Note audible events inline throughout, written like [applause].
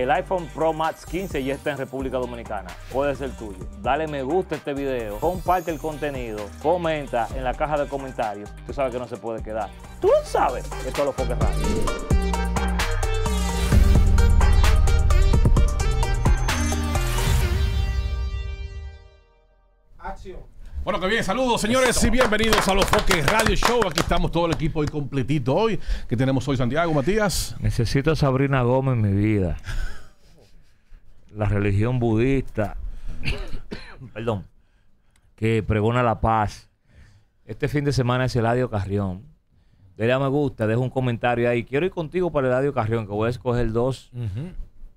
El iPhone Pro Max 15 ya está en República Dominicana. Puede ser tuyo. Dale me gusta a este video, comparte el contenido, comenta en la caja de comentarios. Tú sabes que no se puede quedar. Tú sabes sabes. Esto es lo Foques raro. Acción. Bueno, que bien, saludos señores y bienvenidos a los Foques Radio Show. Aquí estamos todo el equipo y completito hoy. ¿Qué tenemos hoy, Santiago, Matías? Necesito a Sabrina Gómez en mi vida. La religión budista, [coughs] perdón, que pregona la paz. Este fin de semana es el Eladio Carrión. Dele a me gusta, deja un comentario ahí. Quiero ir contigo para el Radio Carrión, que voy a escoger dos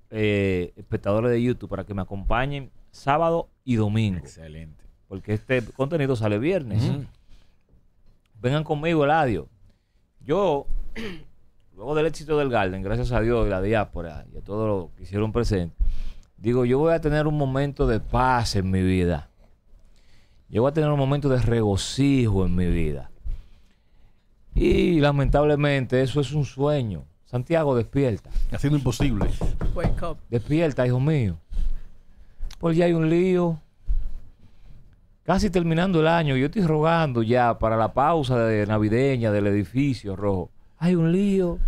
eh, espectadores de YouTube para que me acompañen sábado y domingo. Excelente porque este contenido sale viernes. Vengan conmigo, Eladio. Yo, luego del éxito del Garden, gracias a Dios y la diáspora y a todos los que hicieron presente, digo, yo voy a tener un momento de paz en mi vida. Yo voy a tener un momento de regocijo en mi vida. Y lamentablemente eso es un sueño. Santiago, despierta. Haciendo imposible. Despierta, hijo mío. Porque ya hay un lío casi terminando el año, yo estoy rogando ya para la pausa de navideña del edificio rojo. Hay un lío,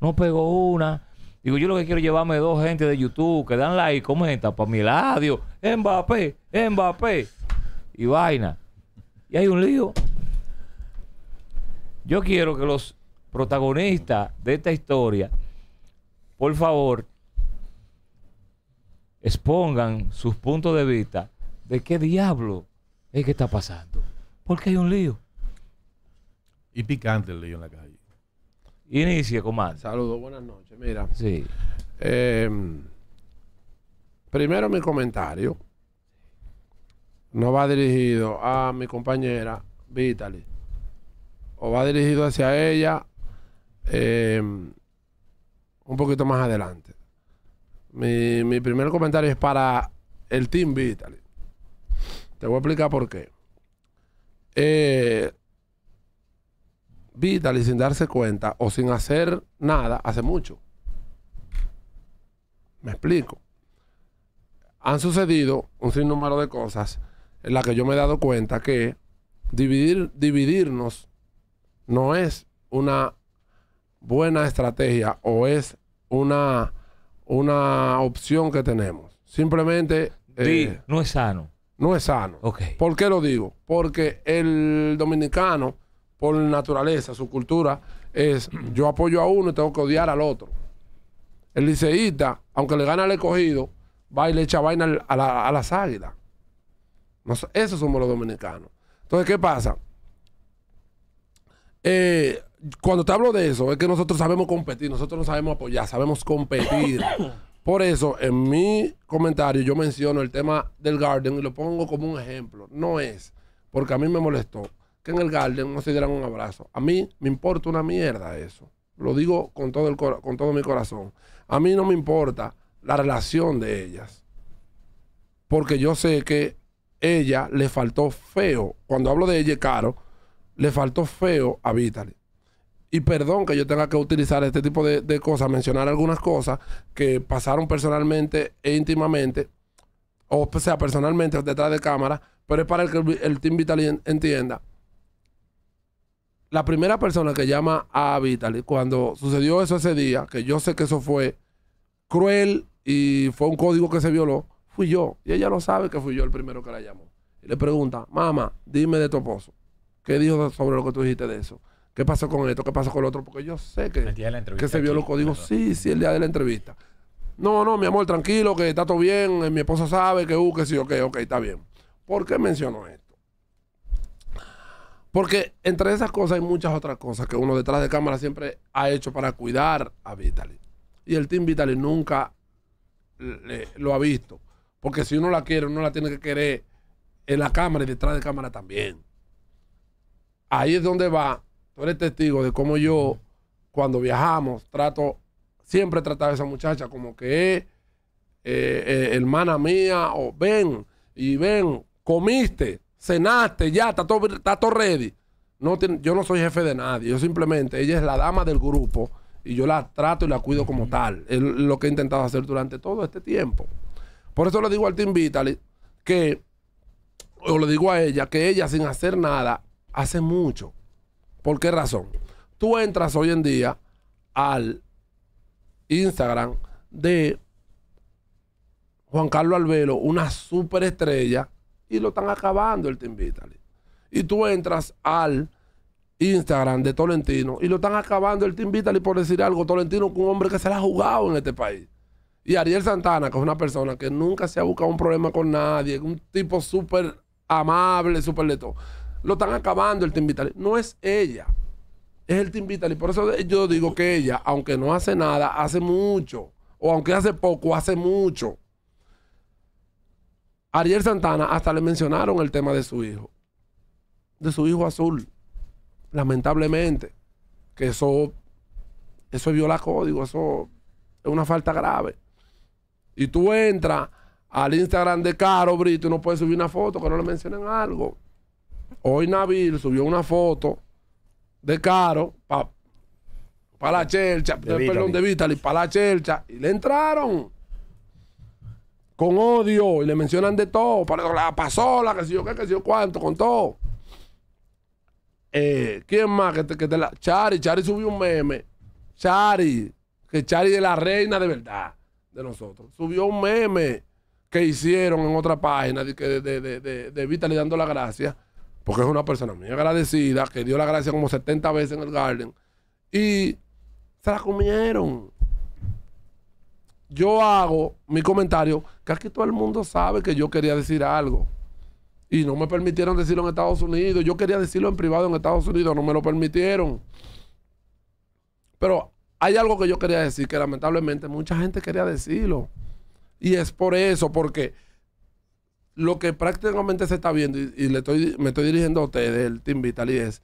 no pegó una. Digo, yo lo que quiero llevarme dos gente de YouTube que dan like, comentan, para mi ladio, Mbappé, Mbappé y vaina. Y hay un lío. Yo quiero que los protagonistas de esta historia, por favor, expongan sus puntos de vista de qué diablo ¿Qué está pasando? Porque hay un lío. Y picante el lío en la calle. Inicie, comadre. Saludos, buenas noches. Mira. Sí. Eh, primero mi comentario no va dirigido a mi compañera Vitaly O va dirigido hacia ella eh, un poquito más adelante. Mi, mi primer comentario es para el Team Vitaly. Te voy a explicar por qué. Eh, Vital y sin darse cuenta o sin hacer nada, hace mucho. Me explico. Han sucedido un sinnúmero de cosas en las que yo me he dado cuenta que dividir, dividirnos no es una buena estrategia o es una, una opción que tenemos. Simplemente... Eh, no es sano no es sano. ¿Por qué lo digo? Porque el dominicano, por naturaleza, su cultura, es yo apoyo a uno y tengo que odiar al otro. El liceísta, aunque le gana al escogido, va y le echa vaina a, la, a las águilas. esos somos los dominicanos. Entonces, ¿qué pasa? Eh, cuando te hablo de eso, es que nosotros sabemos competir, nosotros no sabemos apoyar, sabemos competir. [coughs] Por eso, en mi comentario, yo menciono el tema del Garden y lo pongo como un ejemplo. No es porque a mí me molestó que en el Garden no se dieran un abrazo. A mí me importa una mierda eso. Lo digo con todo, el con todo mi corazón. A mí no me importa la relación de ellas. Porque yo sé que ella le faltó feo. Cuando hablo de ella, Caro, le faltó feo a Vitaly. Y perdón que yo tenga que utilizar este tipo de, cosas, mencionar algunas cosas que pasaron personalmente e íntimamente, o sea, personalmente detrás de cámara, pero es para que el, Team Vitali entienda. La primera persona que llama a Vitali, cuando sucedió eso ese día, que yo sé que eso fue cruel y fue un código que se violó, fui yo. Y ella lo sabe que fui yo el primero que la llamó. Y le pregunta, mamá, dime de tu esposo. ¿Qué dijo sobre lo que tú dijiste de eso? ¿Qué pasó con esto? ¿Qué pasó con el otro? Porque yo sé que, que se vio los códigos. Sí, sí, el día de la entrevista. No, no, mi amor, tranquilo, que está todo bien. Eh, mi esposa sabe que, uh, sí, ok, ok, está bien. ¿Por qué menciono esto? Porque entre esas cosas hay muchas otras cosas que uno detrás de cámara siempre ha hecho para cuidar a Vitaly. Y el Team Vitaly nunca lo ha visto. Porque si uno la quiere, uno la tiene que querer en la cámara y detrás de cámara también. Ahí es donde va tú eres testigo de cómo yo, cuando viajamos, trato, siempre tratado a esa muchacha como que es eh, eh, hermana mía, o ven, y ven, comiste, cenaste, ya, está todo, está ready. No yo no soy jefe de nadie, yo simplemente, ella es la dama del grupo y yo la trato y la cuido como tal. Es lo que he intentado hacer durante todo este tiempo. Por eso le digo al Team Vitaly que, o le digo a ella, que ella sin hacer nada, hace mucho. ¿Por qué razón? Tú entras hoy en día al Instagram de Juan Carlos Albelo, una superestrella, y lo están acabando el Team Vitali. Y tú entras al Instagram de Tolentino y lo están acabando el Team Vitali por decir algo. Tolentino es un hombre que se la ha jugado en este país. Y Ariel Santana, que es una persona que nunca se ha buscado un problema con nadie, un tipo súper amable, súper de todo. Lo están acabando el Team Vitali. No es ella. Es el Team Vitali. Por eso yo digo que ella, aunque no hace nada, hace mucho. O aunque hace poco, hace mucho. Ariel Santana hasta le mencionaron el tema de su hijo. De su hijo azul. Lamentablemente. Que eso. Eso viola código. Eso es una falta grave. Y tú entras al Instagram de Caro Brito y no puedes subir una foto que no le mencionen algo. Hoy Nabil subió una foto de Caro para pa la chelcha, perdón, de Vitaly, para la Chercha, y le entraron con odio y le mencionan de todo, para la pasola, que si yo qué, que si yo cuánto, con todo. Eh, ¿Quién más? Que te, la... Chari, Chari subió un meme. Chari, que Chari de la reina de verdad de nosotros. Subió un meme que hicieron en otra página de, de, de, de, de dando la gracia porque es una persona muy agradecida, que dio la gracia como 70 veces en el Garden, y se la comieron. Yo hago mi comentario, que aquí todo el mundo sabe que yo quería decir algo. Y no me permitieron decirlo en Estados Unidos. Yo quería decirlo en privado en Estados Unidos, no me lo permitieron. Pero hay algo que yo quería decir que lamentablemente mucha gente quería decirlo. Y es por eso, porque lo que prácticamente se está viendo, y, le estoy, me estoy dirigiendo a ustedes, el Team Vitali, es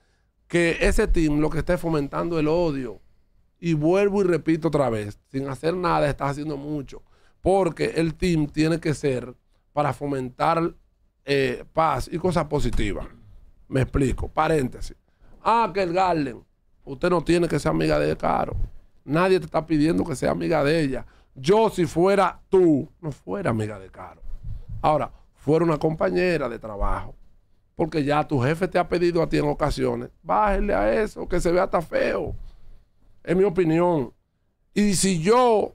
que ese team lo que está fomentando el odio. Y vuelvo y repito otra vez, sin hacer nada, estás haciendo mucho. Porque el team tiene que ser para fomentar eh, paz y cosas positivas. Me explico, paréntesis. Ah, que el Garden, usted no tiene que ser amiga de Caro. Nadie te está pidiendo que sea amiga de ella. Yo si fuera tú, no fuera amiga de Caro. Ahora, tú una compañera de trabajo. Porque ya tu jefe te ha pedido a ti en ocasiones, bájale a eso, que se vea hasta feo. Es mi opinión. Y si yo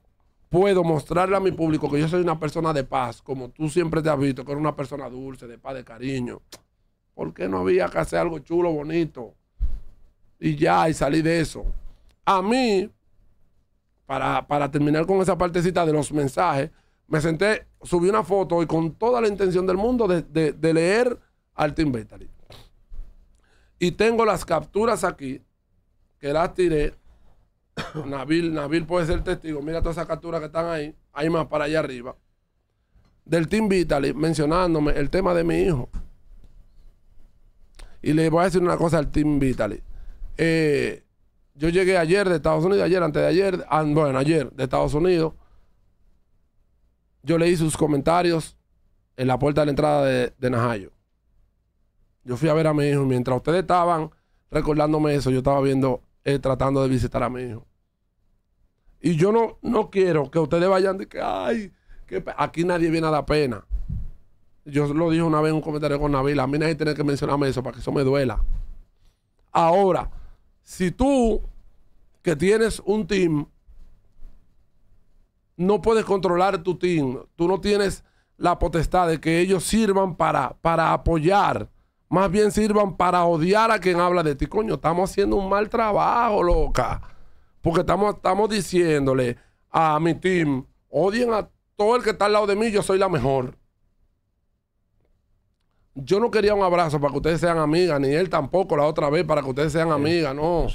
puedo mostrarle a mi público que yo soy una persona de paz, como tú siempre te has visto, que eres una persona dulce, de paz, de cariño, ¿por qué no había que hacer algo chulo, bonito? Y ya, y salir de eso. A mí, para, para terminar con esa partecita de los mensajes, me senté, subí una foto y con toda la intención del mundo de, leer al Team Vitaly. Y tengo las capturas aquí, que las tiré. [coughs] Nabil, Nabil puede ser testigo. Mira todas esas capturas que están ahí. Hay más para allá arriba. Del Team Vitaly, mencionándome el tema de mi hijo. Y le voy a decir una cosa al Team Vitaly. Eh, yo llegué ayer de Estados Unidos, ayer, antes de ayer, bueno, ayer de Estados Unidos yo leí sus comentarios en la puerta de la entrada de, Najayo. Yo fui a ver a mi hijo y mientras ustedes estaban recordándome eso, yo estaba viendo, eh, tratando de visitar a mi hijo. Y yo no, no quiero que ustedes vayan de que, ay, que aquí nadie viene a la pena. Yo lo dije una vez en un comentario con Navila. a mí nadie tiene que mencionarme eso para que eso me duela. Ahora, si tú que tienes un team no puedes controlar tu team. Tú no tienes la potestad de que ellos sirvan para, para apoyar. Más bien sirvan para odiar a quien habla de ti. Coño, estamos haciendo un mal trabajo, loca. Porque estamos, estamos diciéndole a mi team, odien a todo el que está al lado de mí, yo soy la mejor. Yo no quería un abrazo para que ustedes sean amigas, ni él tampoco la otra vez para que ustedes sean amigas, no.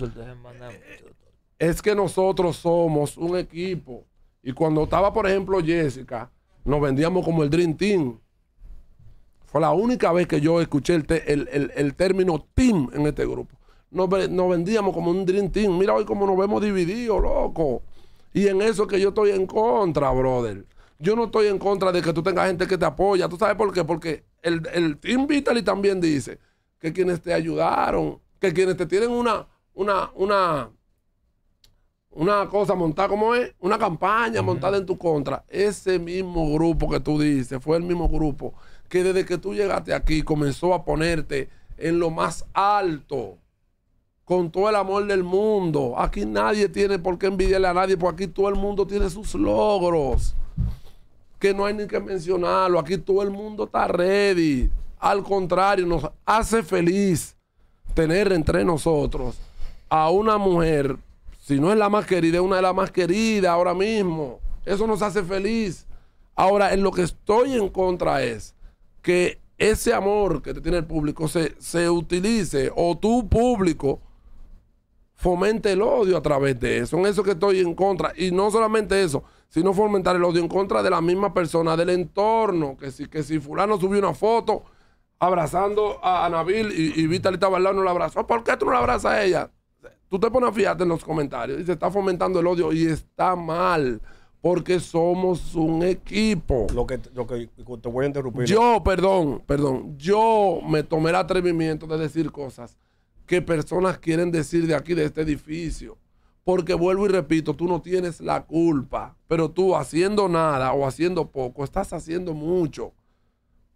Es que nosotros somos un equipo. Y cuando estaba, por ejemplo, Jessica, nos vendíamos como el Dream Team. Fue la única vez que yo escuché el, el, término team en este grupo. Nos, vendíamos como un Dream Team. Mira hoy cómo nos vemos divididos, loco. Y en eso que yo estoy en contra, brother. Yo no estoy en contra de que tú tengas gente que te apoya. ¿Tú sabes por qué? Porque el, el Team Vitaly también dice que quienes te ayudaron, que quienes te tienen una, una, una, una cosa montada como es, una campaña montada en tu contra. Ese mismo grupo que tú dices, fue el mismo grupo que desde que tú llegaste aquí comenzó a ponerte en lo más alto, con todo el amor del mundo. Aquí nadie tiene por qué envidiarle a nadie, porque aquí todo el mundo tiene sus logros, que no hay ni que mencionarlo. Aquí todo el mundo está ready. Al contrario, nos hace feliz tener entre nosotros a una mujer si no es la más querida, es una de las más queridas ahora mismo. Eso nos hace feliz. Ahora, en lo que estoy en contra es que ese amor que te tiene el público se, se utilice o tu público fomente el odio a través de eso. En eso que estoy en contra. Y no solamente eso, sino fomentar el odio en contra de la misma persona, del entorno. Que si, que si fulano subió una foto abrazando a, Nabil y, y Vitalita no la abrazó. ¿Por qué tú no la abrazas a ella? Tú te pones a fijarte en los comentarios y se está fomentando el odio y está mal porque somos un equipo. Lo que, lo que te voy a interrumpir. Yo, perdón, perdón, yo me tomé el atrevimiento de decir cosas que personas quieren decir de aquí, de este edificio. Porque vuelvo y repito, tú no tienes la culpa, pero tú haciendo nada o haciendo poco, estás haciendo mucho.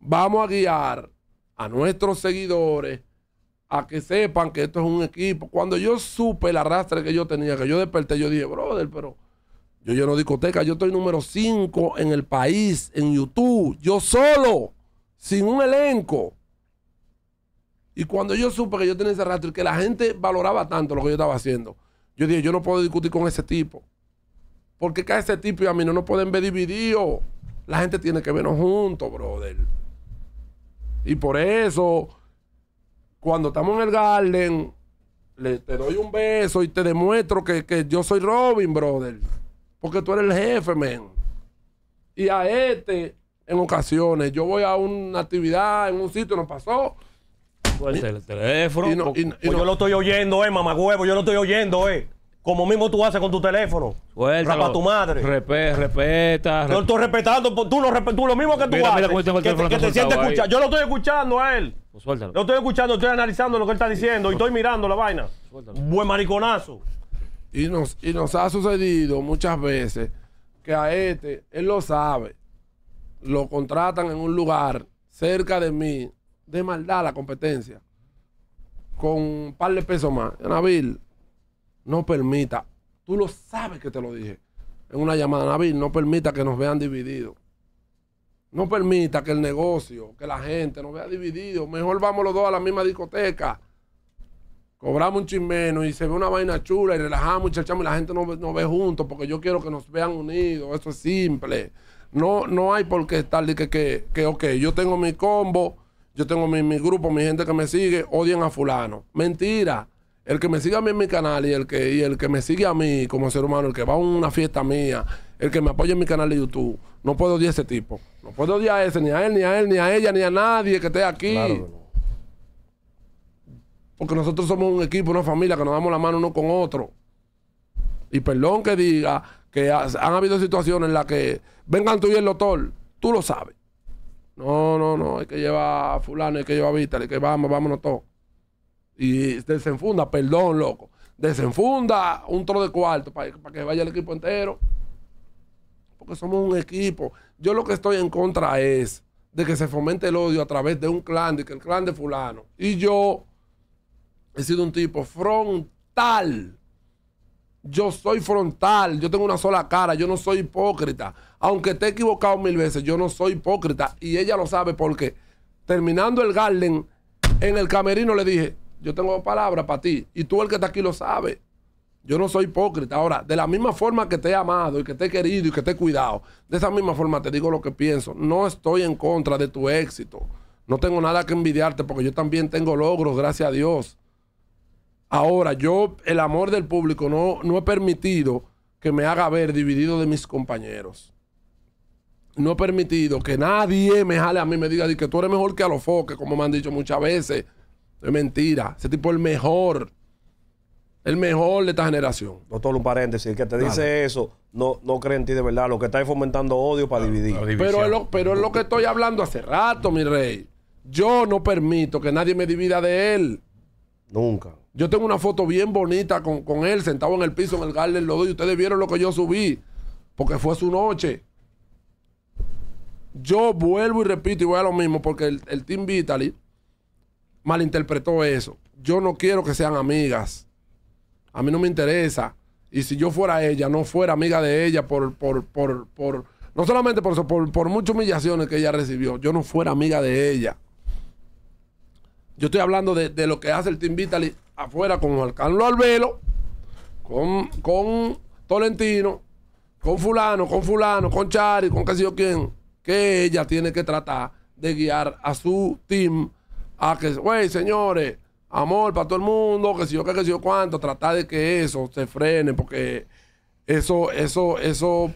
Vamos a guiar a nuestros seguidores a que sepan que esto es un equipo. Cuando yo supe el arrastre que yo tenía, que yo desperté, yo dije, brother, pero yo lleno discoteca, yo estoy número 5 en el país, en YouTube, yo solo, sin un elenco. Y cuando yo supe que yo tenía ese arrastre que la gente valoraba tanto lo que yo estaba haciendo, yo dije, yo no puedo discutir con ese tipo. Porque cada ese tipo y a mí no nos pueden ver divididos. La gente tiene que vernos juntos, brother. Y por eso cuando estamos en el Garden, le, te doy un beso y te demuestro que, yo soy Robin, brother. Porque tú eres el jefe, man. Y a este, en ocasiones, yo voy a una actividad en un sitio, nos pasó. Pues, el teléfono. Pues, pues, no, Yo lo estoy oyendo, eh, huevo yo lo estoy oyendo, eh. Como mismo tú haces con tu teléfono. Suéltalo. Rapa tu madre. Respeta, respeta. Yo lo estoy respetando. Tú lo, tú lo mismo que tú mira, haces. que, te, que Yo lo estoy escuchando a él. Pues Lo estoy escuchando, estoy analizando lo que él está diciendo y estoy mirando la vaina. Un Buen mariconazo. Y nos, y nos ha sucedido muchas veces que a este, él lo sabe, lo contratan en un lugar cerca de mí, de maldad la competencia, con un par de pesos más. Nabil, no permita, tú lo sabes que te lo dije en una llamada, Nabil, no permita que nos vean divididos. No permita que el negocio, que la gente nos vea dividido. Mejor vamos los dos a la misma discoteca. Cobramos un chismeno y se ve una vaina chula y relajamos y chachamos y la gente nos, nos ve juntos porque yo quiero que nos vean unidos. Eso es simple. No, no hay por qué estar que, que, que, ok, yo tengo mi combo, yo tengo mi, grupo, mi gente que me sigue, odien a fulano. Mentira. El que me sigue a mí en mi canal y el que, y el que me sigue a mí como ser humano, el que va a una fiesta mía, el que me apoya en mi canal de YouTube. No puedo odiar a ese tipo. No puedo odiar a ese, ni a él, ni a él, ni a ella, ni a nadie que esté aquí. Porque nosotros somos un equipo, una familia que nos damos la mano uno con otro. Y perdón que diga que han habido situaciones en las que vengan tú y el doctor, tú lo sabes. No, no, no, hay que llevar a fulano, hay que llevar a Víctor, hay que vamos, vámonos todos. Y desenfunda, perdón, loco. Desenfunda un tro de cuarto para que vaya el equipo entero que somos un equipo. Yo lo que estoy en contra es de que se fomente el odio a través de un clan, de que el clan de fulano. Y yo he sido un tipo frontal. Yo soy frontal, yo tengo una sola cara, yo no soy hipócrita. Aunque te he equivocado mil veces, yo no soy hipócrita. Y ella lo sabe porque terminando el Garden, en el camerino le dije, yo tengo palabras para ti. Y tú el que está aquí lo sabes. Yo no soy hipócrita. Ahora, de la misma forma que te he amado y que te he querido y que te he cuidado, de esa misma forma te digo lo que pienso. No estoy en contra de tu éxito. No tengo nada que envidiarte porque yo también tengo logros, gracias a Dios. Ahora, yo, el amor del público, no, no he permitido que me haga ver dividido de mis compañeros. No he permitido que nadie me jale a mí y me diga que tú eres mejor que a los foques, como me han dicho muchas veces. Es mentira. Ese tipo es el mejor. El mejor de esta generación. Doctor, un paréntesis. El que te dice eso no, no cree en ti de verdad. Lo que está es fomentando odio para dividir. Pero es, lo, pero es lo que estoy hablando hace rato, mi rey. Yo no permito que nadie me divida de él. Nunca. Yo tengo una foto bien bonita con, él sentado en el piso en el Garden Lodo y ustedes vieron lo que yo subí. Porque fue su noche. Yo vuelvo y repito y voy a lo mismo porque el, el Team Vitaly malinterpretó eso. Yo no quiero que sean amigas. A mí no me interesa. Y si yo fuera ella, no fuera amiga de ella por, por, no solamente por eso, por, muchas humillaciones que ella recibió, yo no fuera amiga de ella. Yo estoy hablando de, lo que hace el Team Vitali afuera con Juan Albelo, con, con Tolentino, con fulano, con fulano, con Chari, con qué sé yo quién, que ella tiene que tratar de guiar a su team a que, güey, señores, amor para todo el mundo, que si yo qué, que si yo cuánto, tratar de que eso se frene, porque eso, eso, eso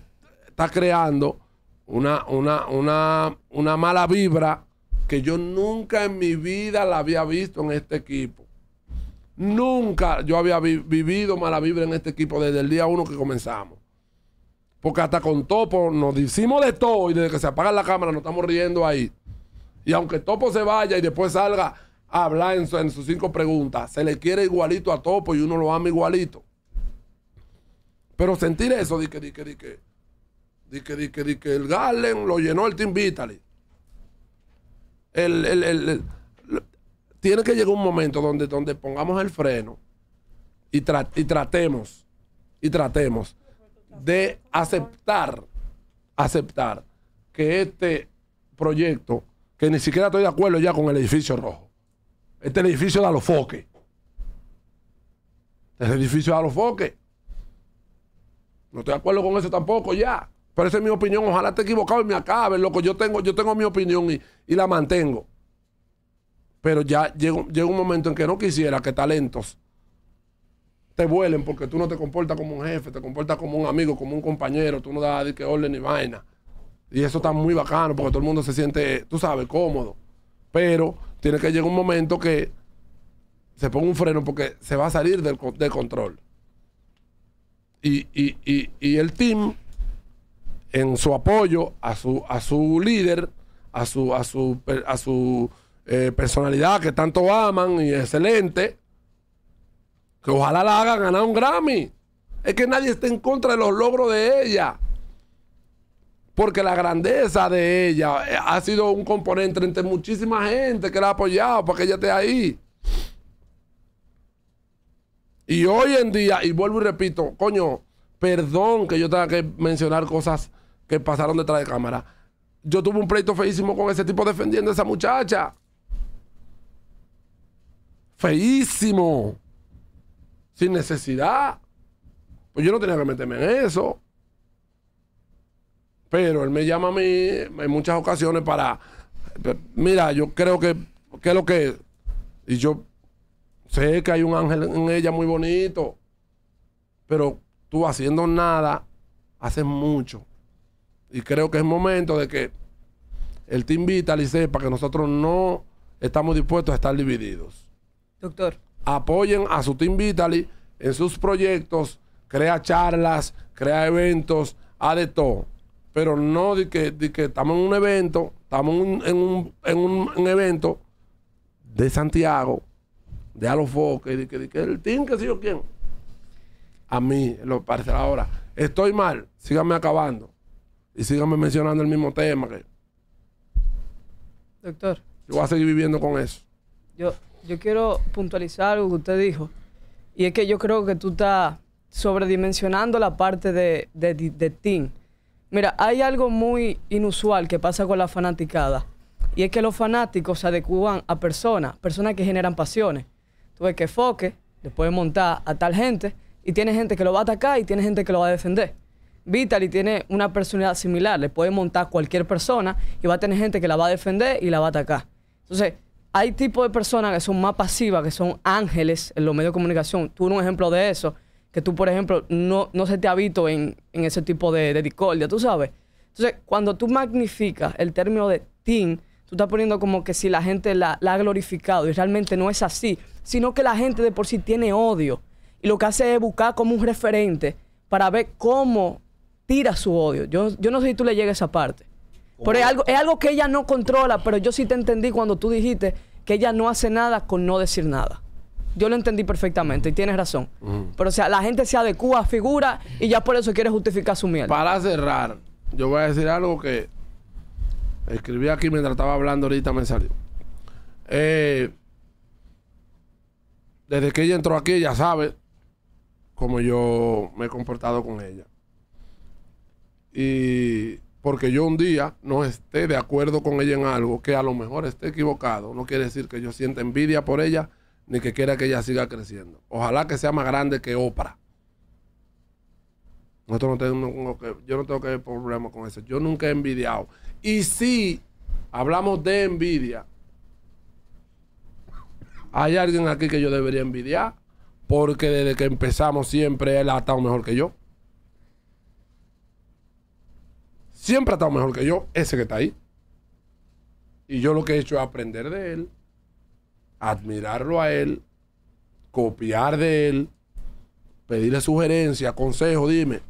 está creando una, una, mala vibra que yo nunca en mi vida la había visto en este equipo. Nunca yo había vivido mala vibra en este equipo desde el día uno que comenzamos. Porque hasta con Topo nos hicimos de todo y desde que se apaga la cámara nos estamos riendo ahí. Y aunque Topo se vaya y después salga hablar en, sus cinco preguntas. Se le quiere igualito a Topo y uno lo ama igualito. Pero sentir eso, di que, di que, el Galen lo llenó el Team Vitaly. tiene que llegar un momento donde, donde pongamos el freno y, y tratemos, y tratemos de aceptar, aceptar que este proyecto, que ni siquiera estoy de acuerdo ya con el edificio rojo. Este es el edificio de Alofoque. Este el edificio de Alofoque. No estoy de acuerdo con eso tampoco ya. Pero esa es mi opinión. Ojalá esté equivocado y me acabe, loco. Yo tengo, yo tengo mi opinión y, la mantengo. Pero ya llega, un momento en que no quisiera que talentos te vuelen porque tú no te comportas como un jefe, te comportas como un amigo, como un compañero, tú no das que orden ni vaina. Y eso está muy bacano porque todo el mundo se siente, tú sabes, cómodo. Pero tiene que llegar un momento que se ponga un freno porque se va a salir del, control. Y, el team, en su apoyo a su, líder, a su, a su, eh, personalidad que tanto aman y excelente, que ojalá la haga ganar un Grammy. Es que nadie esté en contra de los logros de ella porque la grandeza de ella eh, ha sido un componente entre muchísima gente que la ha apoyado para que ella esté ahí. Y hoy en día, y vuelvo y repito, coño, perdón que yo tenga que mencionar cosas que pasaron detrás de cámara. Yo tuve un pleito feísimo con ese tipo defendiendo a esa muchacha. Feísimo. Sin necesidad. Pues yo no tenía que meterme en eso. Pero él me llama a mí en muchas ocasiones para, mira, yo creo que, ¿qué lo que Y yo sé que hay un ángel en ella muy bonito, pero tú haciendo nada, haces mucho. Y creo que es momento de que el Team Vitaly sepa que nosotros no estamos dispuestos a estar divididos. Doctor. Apoyen a su Team Vitaly en sus proyectos, crea charlas, crea eventos, ha de todo pero no de que, estamos en un evento, estamos en un, en un, en evento de Santiago, de Alofoque, de que, de que el team, que sé yo quién. A mí, lo parece ahora. Estoy mal, síganme acabando. Y síganme mencionando el mismo tema. Doctor. Yo voy a seguir viviendo con eso. Yo, yo quiero puntualizar lo que usted dijo. Y es que yo creo que tú estás sobredimensionando la parte de, de, de, Mira, hay algo muy inusual que pasa con la fanaticada. Y es que los fanáticos se adecúan a personas, personas que generan pasiones. Tú ves que Foque le puede montar a tal gente y tiene gente que lo va a atacar y tiene gente que lo va a defender. Vitaly tiene una personalidad similar, le puede montar a cualquier persona y va a tener gente que la va a defender y la va a atacar. Entonces, hay tipos de personas que son más pasivas, que son ángeles en los medios de comunicación. Tú un ejemplo de eso que tú, por ejemplo, no, se te ha visto en, ese tipo de, discordia, tú sabes. Entonces, cuando tú magnificas el término de teen, tú estás poniendo como que si la gente la, ha glorificado y realmente no es así, sino que la gente de por sí tiene odio y lo que hace es buscar como un referente para ver cómo tira su odio. Yo, yo no sé si tú le llegas a esa parte. Pero algo, es algo que ella no controla, pero yo sí te entendí cuando tú dijiste que ella no hace nada con no decir nada yo lo entendí perfectamente y tienes razón. Pero, o sea, la gente se adecua a figura y ya por eso quiere justificar su mierda. Para cerrar, yo voy a decir algo que escribí aquí mientras estaba hablando ahorita, me salió. Eh, desde que ella entró aquí, ya sabe cómo yo me he comportado con ella. Y porque yo un día no esté de acuerdo con ella en algo que a lo mejor esté equivocado, no quiere decir que yo sienta envidia por ella ni que quiera que ella siga creciendo. Ojalá que sea más grande que Oprah. Nosotros no tengo yo no tengo que ver problemas con eso. Yo nunca he envidiado. Y si hablamos de envidia, hay alguien aquí que yo debería envidiar, porque desde que empezamos siempre él ha estado mejor que yo. Siempre ha estado mejor que yo, ese que está ahí. Y yo lo que he hecho es aprender de él admirarlo a él, copiar de él, pedirle sugerencias, consejos, dime,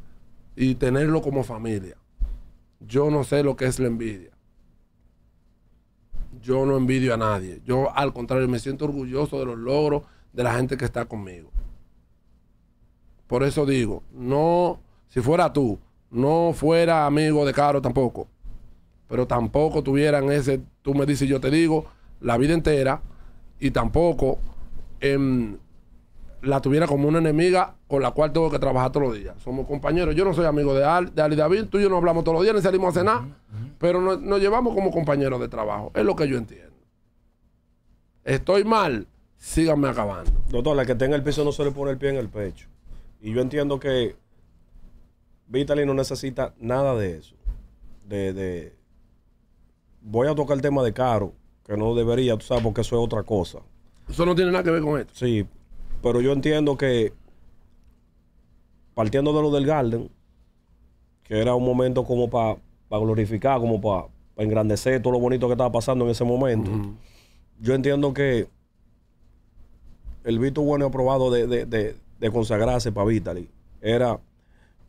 y tenerlo como familia. Yo no sé lo que es la envidia. Yo no envidio a nadie. Yo al contrario me siento orgulloso de los logros de la gente que está conmigo. Por eso digo, no, si fuera tú, no fuera amigo de Caro tampoco, pero tampoco tuvieran ese, tú me dices, yo te digo, la vida entera, y tampoco em, la tuviera como una enemiga con la cual tengo que trabajar todos los días. Somos compañeros. Yo no soy amigo de Ali, de David, tú y yo no hablamos todos los días ni salimos a cenar, pero nos, llevamos como compañeros de trabajo. Es lo que yo entiendo. Estoy mal, síganme acabando. Doctor, la que tenga el piso no se le pone el pie en el pecho. Y yo entiendo que Vitaly no necesita nada de eso. de... Voy a tocar el tema de Caro que no debería, tú sabes, porque eso es otra cosa. Eso no tiene nada que ver con esto. Sí, pero yo entiendo que partiendo de lo del Garden, que era un momento como para glorificar, como para engrandecer todo lo bonito que estaba pasando en ese momento, yo entiendo que el Vito bueno aprobado de, de, de, de consagrarse para Vitaly era,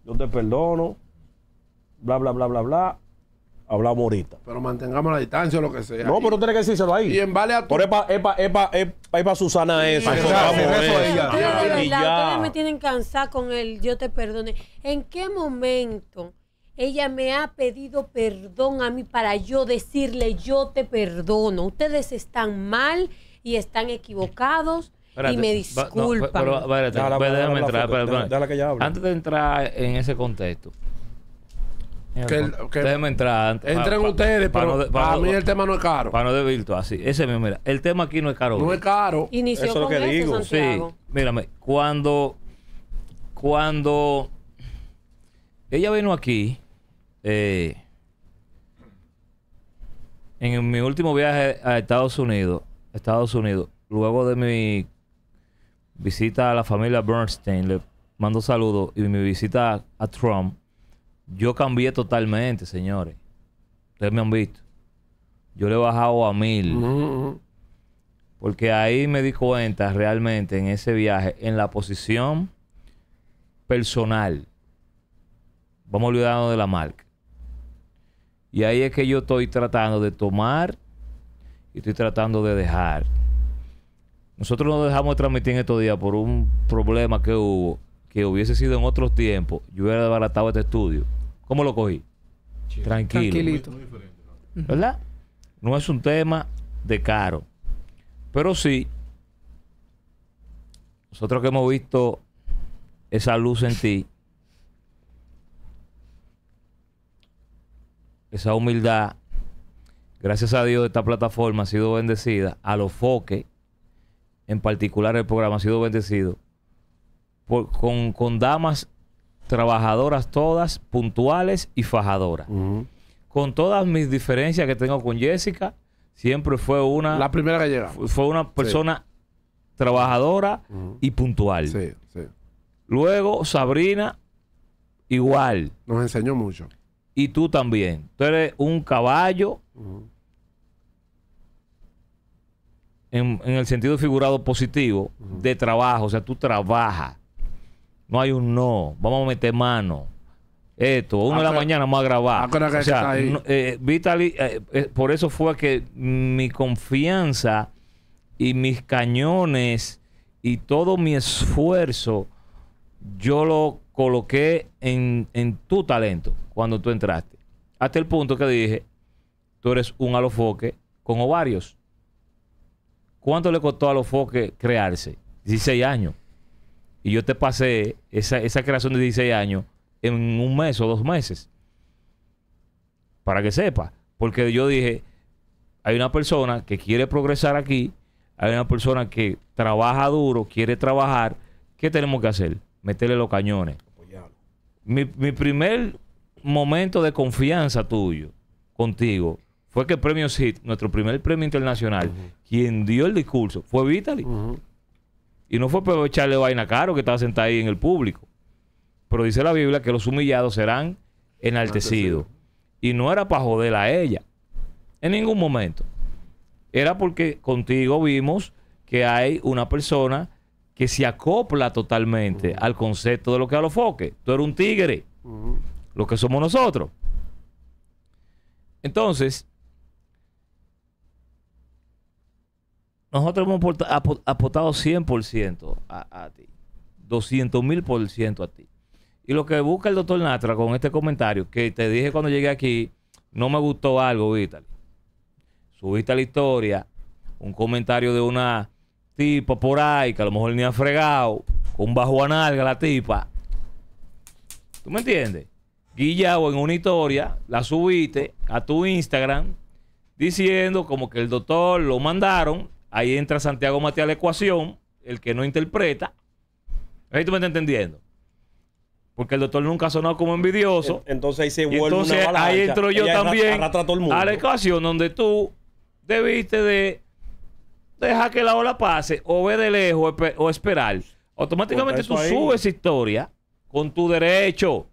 yo te perdono, bla, bla, bla, bla, bla, hablamos ahorita. Pero mantengamos la distancia o lo que sea. No, pero tiene que decírselo ahí. Y en vale a tu... Pero es para pa, pa, pa, pa Susana sí, eso. Ustedes me tienen cansada con el yo te perdone. ¿En qué momento ella me ha pedido perdón a mí para yo decirle yo te perdono? Ustedes están mal y están equivocados. y me disculpan. pero, déjame entrar. Antes de entrar en ese contexto, que entrar Entren ustedes, para, mí el tema no es caro. Para no desvirtuar, así. Ese mismo, mira. El tema aquí no es caro. No es caro. Eso es lo que digo. Sí. Mírame, cuando. Cuando. Ella vino aquí. Eh, en mi último viaje a Estados Unidos, Estados Unidos, luego de mi visita a la familia Bernstein, le mando saludos, y mi visita a Trump, yo cambié totalmente, señores. Ustedes me han visto. Yo le he bajado a mil. Porque ahí me di cuenta realmente en ese viaje, en la posición personal. Vamos olvidando de la marca. Y ahí es que yo estoy tratando de tomar y estoy tratando de dejar. Nosotros nos dejamos de transmitir en estos días por un problema que hubo, que hubiese sido en otros tiempos, yo hubiera desbaratado este estudio. ¿Cómo lo cogí? Tranquilo. Tranquilito. ¿Verdad? No es un tema de caro. Pero sí, nosotros que hemos visto esa luz en ti, esa humildad, gracias a Dios esta plataforma ha sido bendecida, a los foques, en particular el programa ha sido bendecido, con, con damas trabajadoras todas, puntuales y fajadoras. Con todas mis diferencias que tengo con Jessica, siempre fue una... La primera que Fue una persona trabajadora y puntual. Sí, sí. Luego Sabrina, igual. Nos enseñó mucho. Y tú también. Tú eres un caballo. en, el sentido figurado positivo, de trabajo, o sea, tú trabajas no hay un no. Vamos a meter mano. Esto, de la ah, mañana vamos a grabar. Ah, o sea, eh, eh, eh, por eso fue que mi confianza y mis cañones y todo mi esfuerzo, yo lo coloqué en, en tu talento cuando tú entraste. Hasta el punto que dije, tú eres un alofoque con ovarios. ¿Cuánto le costó a Alofoque crearse? 16 años. Y yo te pasé esa, creación de 16 años en un mes o dos meses. Para que sepa. Porque yo dije, hay una persona que quiere progresar aquí, hay una persona que trabaja duro, quiere trabajar. ¿Qué tenemos que hacer? Meterle los cañones. Mi, mi primer momento de confianza tuyo, contigo, fue que el premio SIT, nuestro primer premio internacional, quien dio el discurso fue Vitaly. Y no fue para echarle vaina caro que estaba sentado ahí en el público. Pero dice la Biblia que los humillados serán enaltecidos. Y no era para joder a ella. En ningún momento. Era porque contigo vimos que hay una persona que se acopla totalmente al concepto de lo que a los foque. Tú eres un tigre. Lo que somos nosotros. Entonces, nosotros hemos apostado 100% a, ti, 200 mil por ciento a ti. Y lo que busca el doctor Natra con este comentario, que te dije cuando llegué aquí, no me gustó algo, Vitali. Subiste a la historia un comentario de una tipa por ahí, que a lo mejor ni ha fregado, con bajo a la tipa. ¿Tú me entiendes? Guillao en una historia, la subiste a tu Instagram, diciendo como que el doctor lo mandaron Ahí entra Santiago Matías a la ecuación, el que no interpreta. Ahí tú me estás entendiendo. Porque el doctor nunca ha sonado como envidioso. Entonces ahí se vuelve entonces, Ahí entro yo también a, la ecuación donde tú debiste de dejar que la ola pase o ve de lejos o esperar. Automáticamente tú subes historia con tu derecho.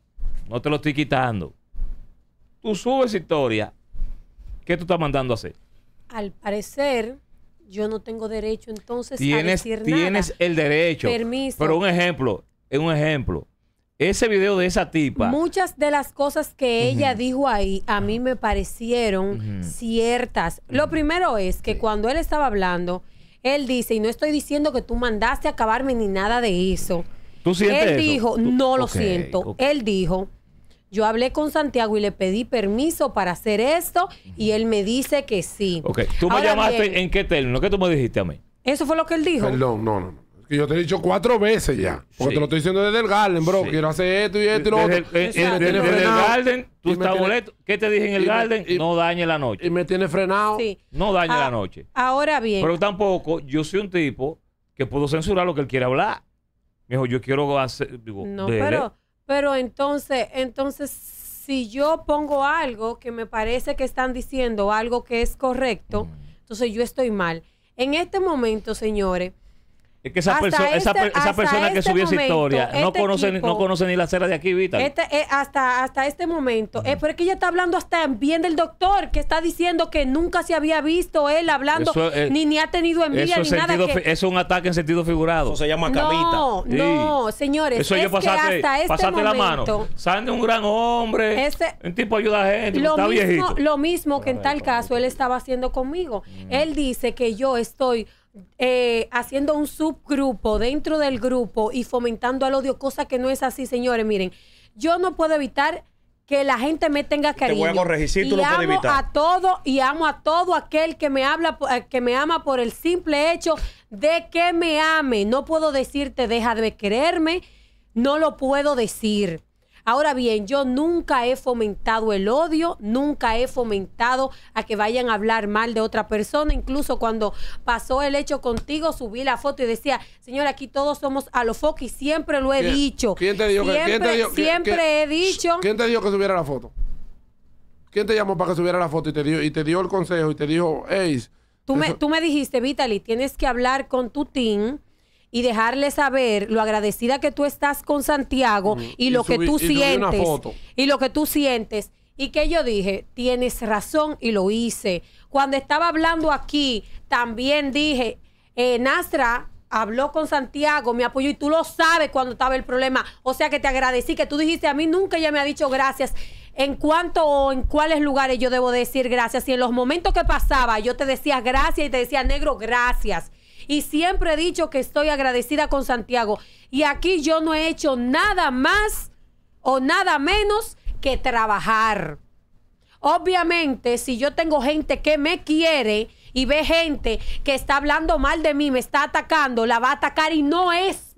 No te lo estoy quitando. Tú subes historia. ¿Qué tú estás mandando a hacer? Al parecer, yo no tengo derecho entonces tienes, decir Tienes el derecho. Permiso. Pero un ejemplo, un ejemplo. Ese video de esa tipa. Muchas de las cosas que ella dijo ahí a mí me parecieron ciertas. Lo primero es que cuando él estaba hablando, él dice, y no estoy diciendo que tú mandaste a acabarme ni nada de eso. ¿Tú sientes él dijo, no lo siento. Él dijo, yo hablé con Santiago y le pedí permiso para hacer esto y él me dice que sí. Ok, tú me llamaste en qué término, ¿qué tú me dijiste a mí? Eso fue lo que él dijo. Perdón, no, no. no. yo te he dicho cuatro veces ya. Porque te lo estoy diciendo desde el Garden, bro. Quiero hacer esto y esto y lo otro. Eh, eh, desde el Garden, tú estás boleto. ¿Qué te dije en el Garden? no dañe la noche. Y me tiene frenado. no dañe la ah, noche. Ahora bien, Pero tampoco, yo soy un tipo que puedo censurar lo que él quiere hablar. Me dijo, yo quiero hacer. no, pero ¿eh? Pero entonces, entonces, si yo pongo algo que me parece que están diciendo algo que es correcto, mm. entonces yo estoy mal. En este momento, señores, esa, este persona que este subió esa historia no, este conoce, no conoce ni la cera de aquí, Vita. Eh, hasta, hasta este momento. Eh, pero es que ella está hablando hasta bien del doctor, que está diciendo que nunca se había visto él hablando, eh, ni, ni ha tenido envidia, ni nada. Eso Es un ataque en sentido figurado. Eso se llama No, señores. es que hasta este pasate la mano. un gran hombre. un tipo ayuda a gente. Lo mismo, que en tal caso él estaba haciendo conmigo. Mm. Él dice que yo estoy eh, haciendo un subgrupo dentro del grupo y fomentando al odio, cosa que no es así, señores. Miren, yo no puedo evitar que la gente me tenga cariño. Te a amo a todo y amo a todo aquel que me habla, eh, que me ama por el simple hecho de que me ame. No puedo decirte deja de quererme, no lo puedo decir. Ahora bien, yo nunca he fomentado el odio, nunca he fomentado a que vayan a hablar mal de otra persona. Incluso cuando pasó el hecho contigo, subí la foto y decía, señor, aquí todos somos a los focos y siempre lo he dicho. ¿Quién te dijo que, siempre he dicho. ¿Quién te dijo que subiera la foto? ¿Quién te llamó para que subiera la foto y te dio, y te dio el consejo y te dijo, Ace? Tú me, tú me dijiste, Vitaly, tienes que hablar con tu team y dejarle saber lo agradecida que tú estás con Santiago y lo que tú sientes. Y lo que tú sientes. Y que yo dije, tienes razón y lo hice. Cuando estaba hablando aquí, también dije, eh, Nastra habló con Santiago, me apoyó y tú lo sabes cuando estaba el problema. O sea que te agradecí, que tú dijiste, a mí nunca ella me ha dicho gracias. En cuánto o en cuáles lugares yo debo decir gracias. Y en los momentos que pasaba, yo te decía gracias y te decía negro, gracias. Y siempre he dicho que estoy agradecida con Santiago. Y aquí yo no he hecho nada más o nada menos que trabajar. Obviamente, si yo tengo gente que me quiere y ve gente que está hablando mal de mí, me está atacando, la va a atacar y no es,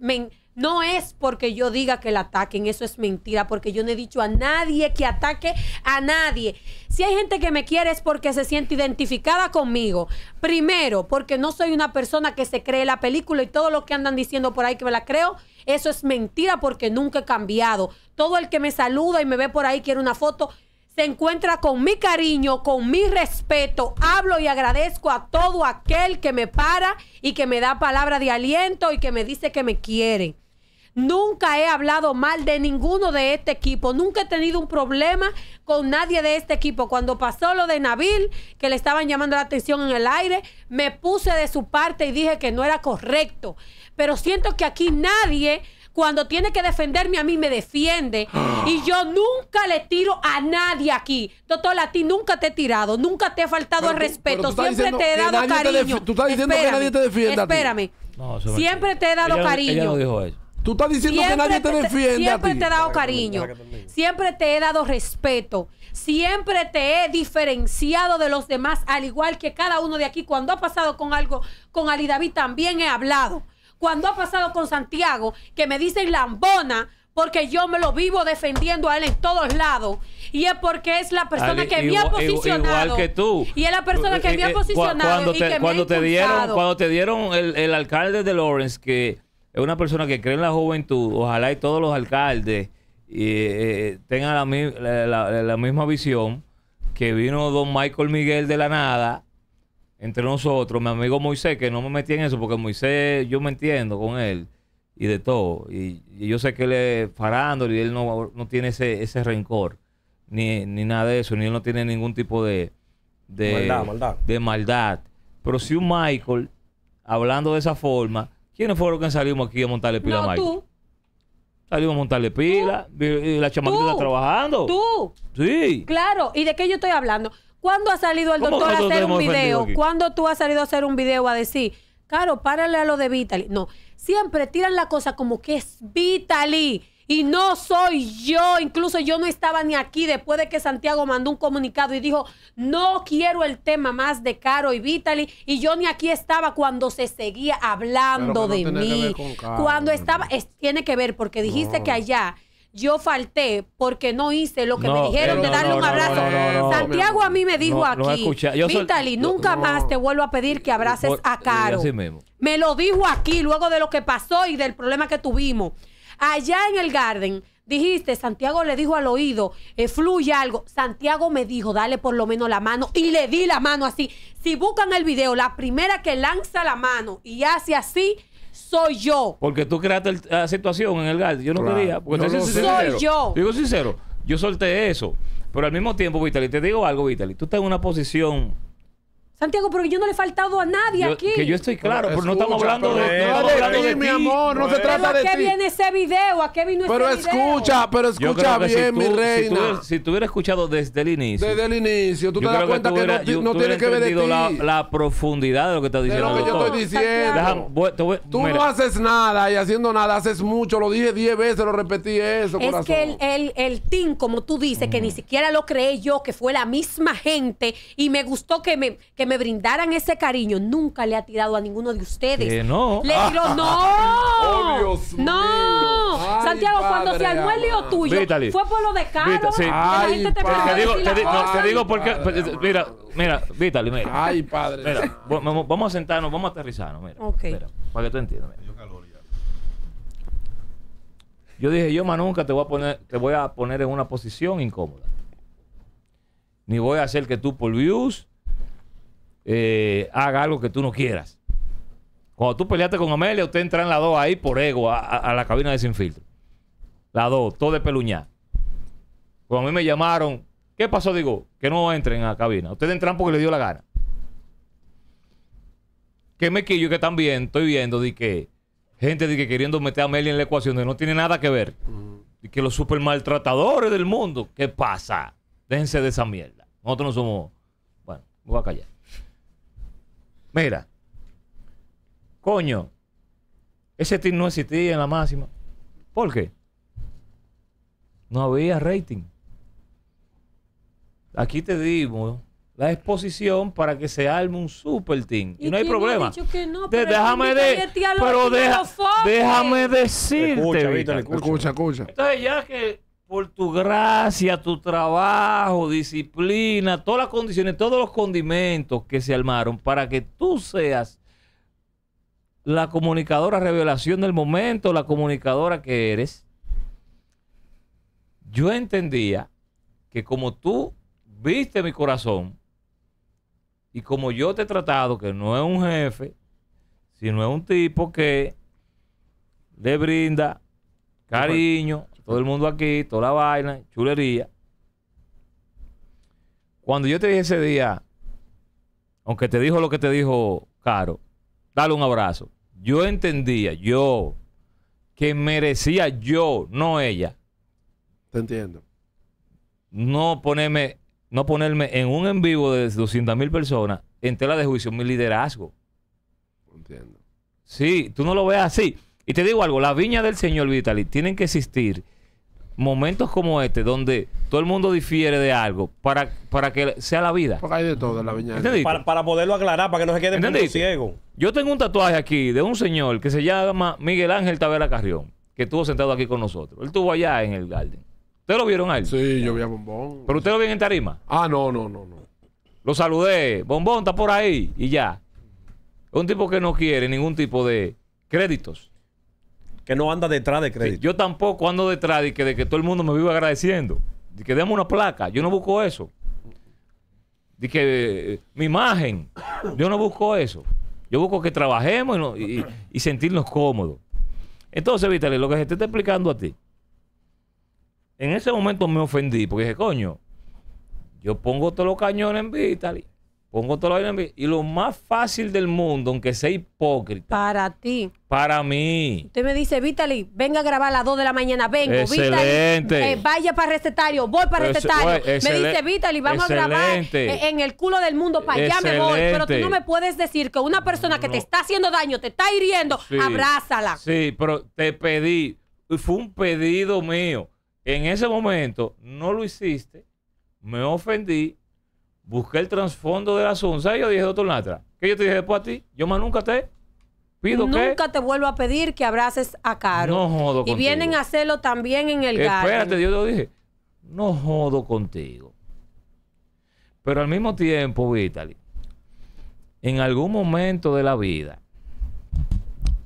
no es porque yo diga que la ataquen, eso es mentira, porque yo no he dicho a nadie que ataque a nadie. Si hay gente que me quiere es porque se siente identificada conmigo. Primero, porque no soy una persona que se cree la película y todo lo que andan diciendo por ahí que me la creo, eso es mentira porque nunca he cambiado. Todo el que me saluda y me ve por ahí quiere una foto, se encuentra con mi cariño, con mi respeto. Hablo y agradezco a todo aquel que me para y que me da palabra de aliento y que me dice que me quiere. Nunca he hablado mal de ninguno de este equipo. Nunca he tenido un problema con nadie de este equipo. Cuando pasó lo de Nabil, que le estaban llamando la atención en el aire, me puse de su parte y dije que no era correcto. Pero siento que aquí nadie cuando tiene que defenderme a mí me defiende. [gasps] Y yo nunca le tiro a nadie aquí. Doctor, a ti nunca te he tirado, nunca te he faltado el respeto, siempre te he dado cariño. tú estás diciendo que nadie te defienda. Espérame. siempre te he dado cariño. Tú estás diciendo que nadie te, defiende. Siempre te he dado cariño. Siempre te he dado respeto. Siempre te he diferenciado de los demás, al igual que cada uno de aquí. Cuando ha pasado con algo, con Ali David también he hablado. Cuando ha pasado con Santiago, que me dicen lambona, porque yo me lo vivo defendiendo a él en todos lados. Y es porque es la persona que me ha posicionado. Igual que tú. Y es la persona eh, que me ha eh, eh, posicionado. Cuando te, y cuando te dieron, el, el alcalde de Lawrence que es una persona que cree en la juventud, ojalá y todos los alcaldes eh, eh, tengan la, misma visión que vino don Michael Miguel de la nada entre nosotros, mi amigo Moisés, que no me metí en eso porque Moisés yo me entiendo con él y de todo. Y, yo sé que él es farándolo y él no, tiene ese, rencor, ni, nada de eso, ni él no tiene ningún tipo de, de, de maldad. Pero si un Michael, hablando de esa forma, ¿Quiénes fueron los que salimos aquí a montarle pila a tú. Salimos a montarle pila. Y la chamaquita está trabajando. Tú. Sí. Claro. ¿Y de qué yo estoy hablando? ¿Cuándo ha salido el doctor a hacer un video? ¿Cuándo tú has salido a hacer un video a decir, claro, párale a lo de Vitali? No. Siempre tiran la cosa como que es Vitali. Y no soy yo, incluso yo no estaba ni aquí después de que Santiago mandó un comunicado y dijo, no quiero el tema más de Caro y Vitali. Y yo ni aquí estaba cuando se seguía hablando de mí. cuando estaba, tiene que ver, porque dijiste que allá yo falté porque no hice lo que me dijeron de darle un abrazo. Santiago a mí me dijo aquí, Vitali, nunca más te vuelvo a pedir que abraces a Caro. Me lo dijo aquí luego de lo que pasó y del problema que tuvimos. Allá en el Garden, dijiste, Santiago le dijo al oído, eh, fluye algo. Santiago me dijo, dale por lo menos la mano y le di la mano así. Si buscan el video, la primera que lanza la mano y hace así, soy yo. Porque tú creaste la situación en el Garden. Yo no quería. soy yo. Digo sincero, yo solté eso. Pero al mismo tiempo, Vitali, te digo algo, Vitali. Tú estás en una posición Santiago, pero yo no le he faltado a nadie aquí. Que yo estoy claro, pero, no estamos hablando de, no de, mi amor, no, se trata de ti. ¿A qué viene ese video? ¿A qué vino pero ese video? Pero escucha, pero escucha bien, mi reina. Si tú, hubieras escuchado desde el inicio. Desde el inicio, tú te das cuenta que, no, tiene que ver de ti. La, profundidad de lo que estás diciendo. De lo que yo estoy diciendo. Deja, tú no haces nada y haciendo nada haces mucho. Lo dije diez veces, lo repetí eso, Es que el team, como tú dices, que ni siquiera lo creé yo, que fue la misma gente y me gustó que me me brindaran ese cariño, nunca le ha tirado a ninguno de ustedes. no. Le ah. tiró, no. [laughs] oh, Dios no. Santiago, cuando se armó el lío tuyo, fue por lo de Carlos. te, padre, te digo, te, digo porque. Pues, mira, mira, Vítale, mira. Ay, padre. Mira, vamos, a sentarnos, vamos a aterrizarnos, mira. para que tú entiendas. Yo dije, yo más nunca te voy a poner, te voy a poner en una posición incómoda. Ni voy a hacer que tú por views eh, haga algo que tú no quieras. Cuando tú peleaste con Amelia, usted entra en la 2 ahí por ego a, la cabina de sin filtro. La 2, todo de peluñar Cuando a mí me llamaron, ¿qué pasó? Digo, que no entren a la cabina. Ustedes entran porque le dio la gana. Que me quillo que también estoy viendo de que gente de que queriendo meter a Amelia en la ecuación de no tiene nada que ver. Y que los super maltratadores del mundo, ¿qué pasa? Déjense de esa mierda. Nosotros no somos. Bueno, voy a callar. Mira, coño, ese team no existía en la máxima. ¿Por qué? No había rating. Aquí te dimos la exposición para que se arme un super team. Y, no hay problema. déjame de, pero déjame decirte. escucha, escucha. Entonces ya que por tu gracia, tu trabajo, disciplina, todas las condiciones, todos los condimentos que se armaron para que tú seas la comunicadora revelación del momento, la comunicadora que eres. Yo entendía que como tú viste mi corazón y como yo te he tratado, que no es un jefe, sino es un tipo que le brinda cariño, todo el mundo aquí, toda la vaina, chulería. Cuando yo te dije ese día, aunque te dijo lo que te dijo Caro, dale un abrazo. Yo entendía, yo, que merecía yo, no ella. Te entiendo. No ponerme, no ponerme en un en vivo de 200 mil personas en tela de juicio mi liderazgo. Entiendo. Sí, tú no lo ves así. Y te digo algo, la viña del Señor Vitali tienen que existir momentos como este, donde todo el mundo difiere de algo, para, para que sea la vida. Porque hay de todo en la viña. Para, para, poderlo aclarar, para que no se quede ciego. Yo tengo un tatuaje aquí de un señor que se llama Miguel Ángel Tavera Carrión, que estuvo sentado aquí con nosotros. Él estuvo allá en el Garden. ¿Ustedes lo vieron ahí Sí, yo vi a Bombón. ¿Pero usted lo vio en Tarima? Ah, no, no, no, no. Lo saludé. Bombón está por ahí y ya. Un tipo que no quiere ningún tipo de créditos que no anda detrás de crédito. yo tampoco ando detrás de que, de que todo el mundo me viva agradeciendo. De que demos una placa. Yo no busco eso. De que eh, mi imagen. Yo no busco eso. Yo busco que trabajemos y, sentirnos cómodos. Entonces, Vítale, lo que se te está explicando a ti. En ese momento me ofendí porque dije, coño, yo pongo todos los cañones en Vitali. Pongo toda la y lo más fácil del mundo, aunque sea hipócrita. Para ti. Para mí. Usted me dice, Vitaly, venga a grabar a las 2 de la mañana, vengo. Vitaly eh, vaya para recetario, voy para el recetario. me dice, Vitaly, vamos a grabar e-, en el culo del mundo, para allá me voy. Pero tú no me puedes decir que una persona que te está haciendo daño, te está hiriendo, abrázala. Sí, pero te pedí, fue un pedido mío. En ese momento no lo hiciste, me ofendí busqué el trasfondo del asunto. Y yo dije, doctor Natra, ¿Qué yo te dije después a ti? Yo más nunca te pido que... Nunca te vuelvo a pedir que abraces a Caro. No jodo contigo. Y vienen a hacerlo también en el gato. Espérate, yo te dije. No jodo contigo. Pero al mismo tiempo, Vitaly, en algún momento de la vida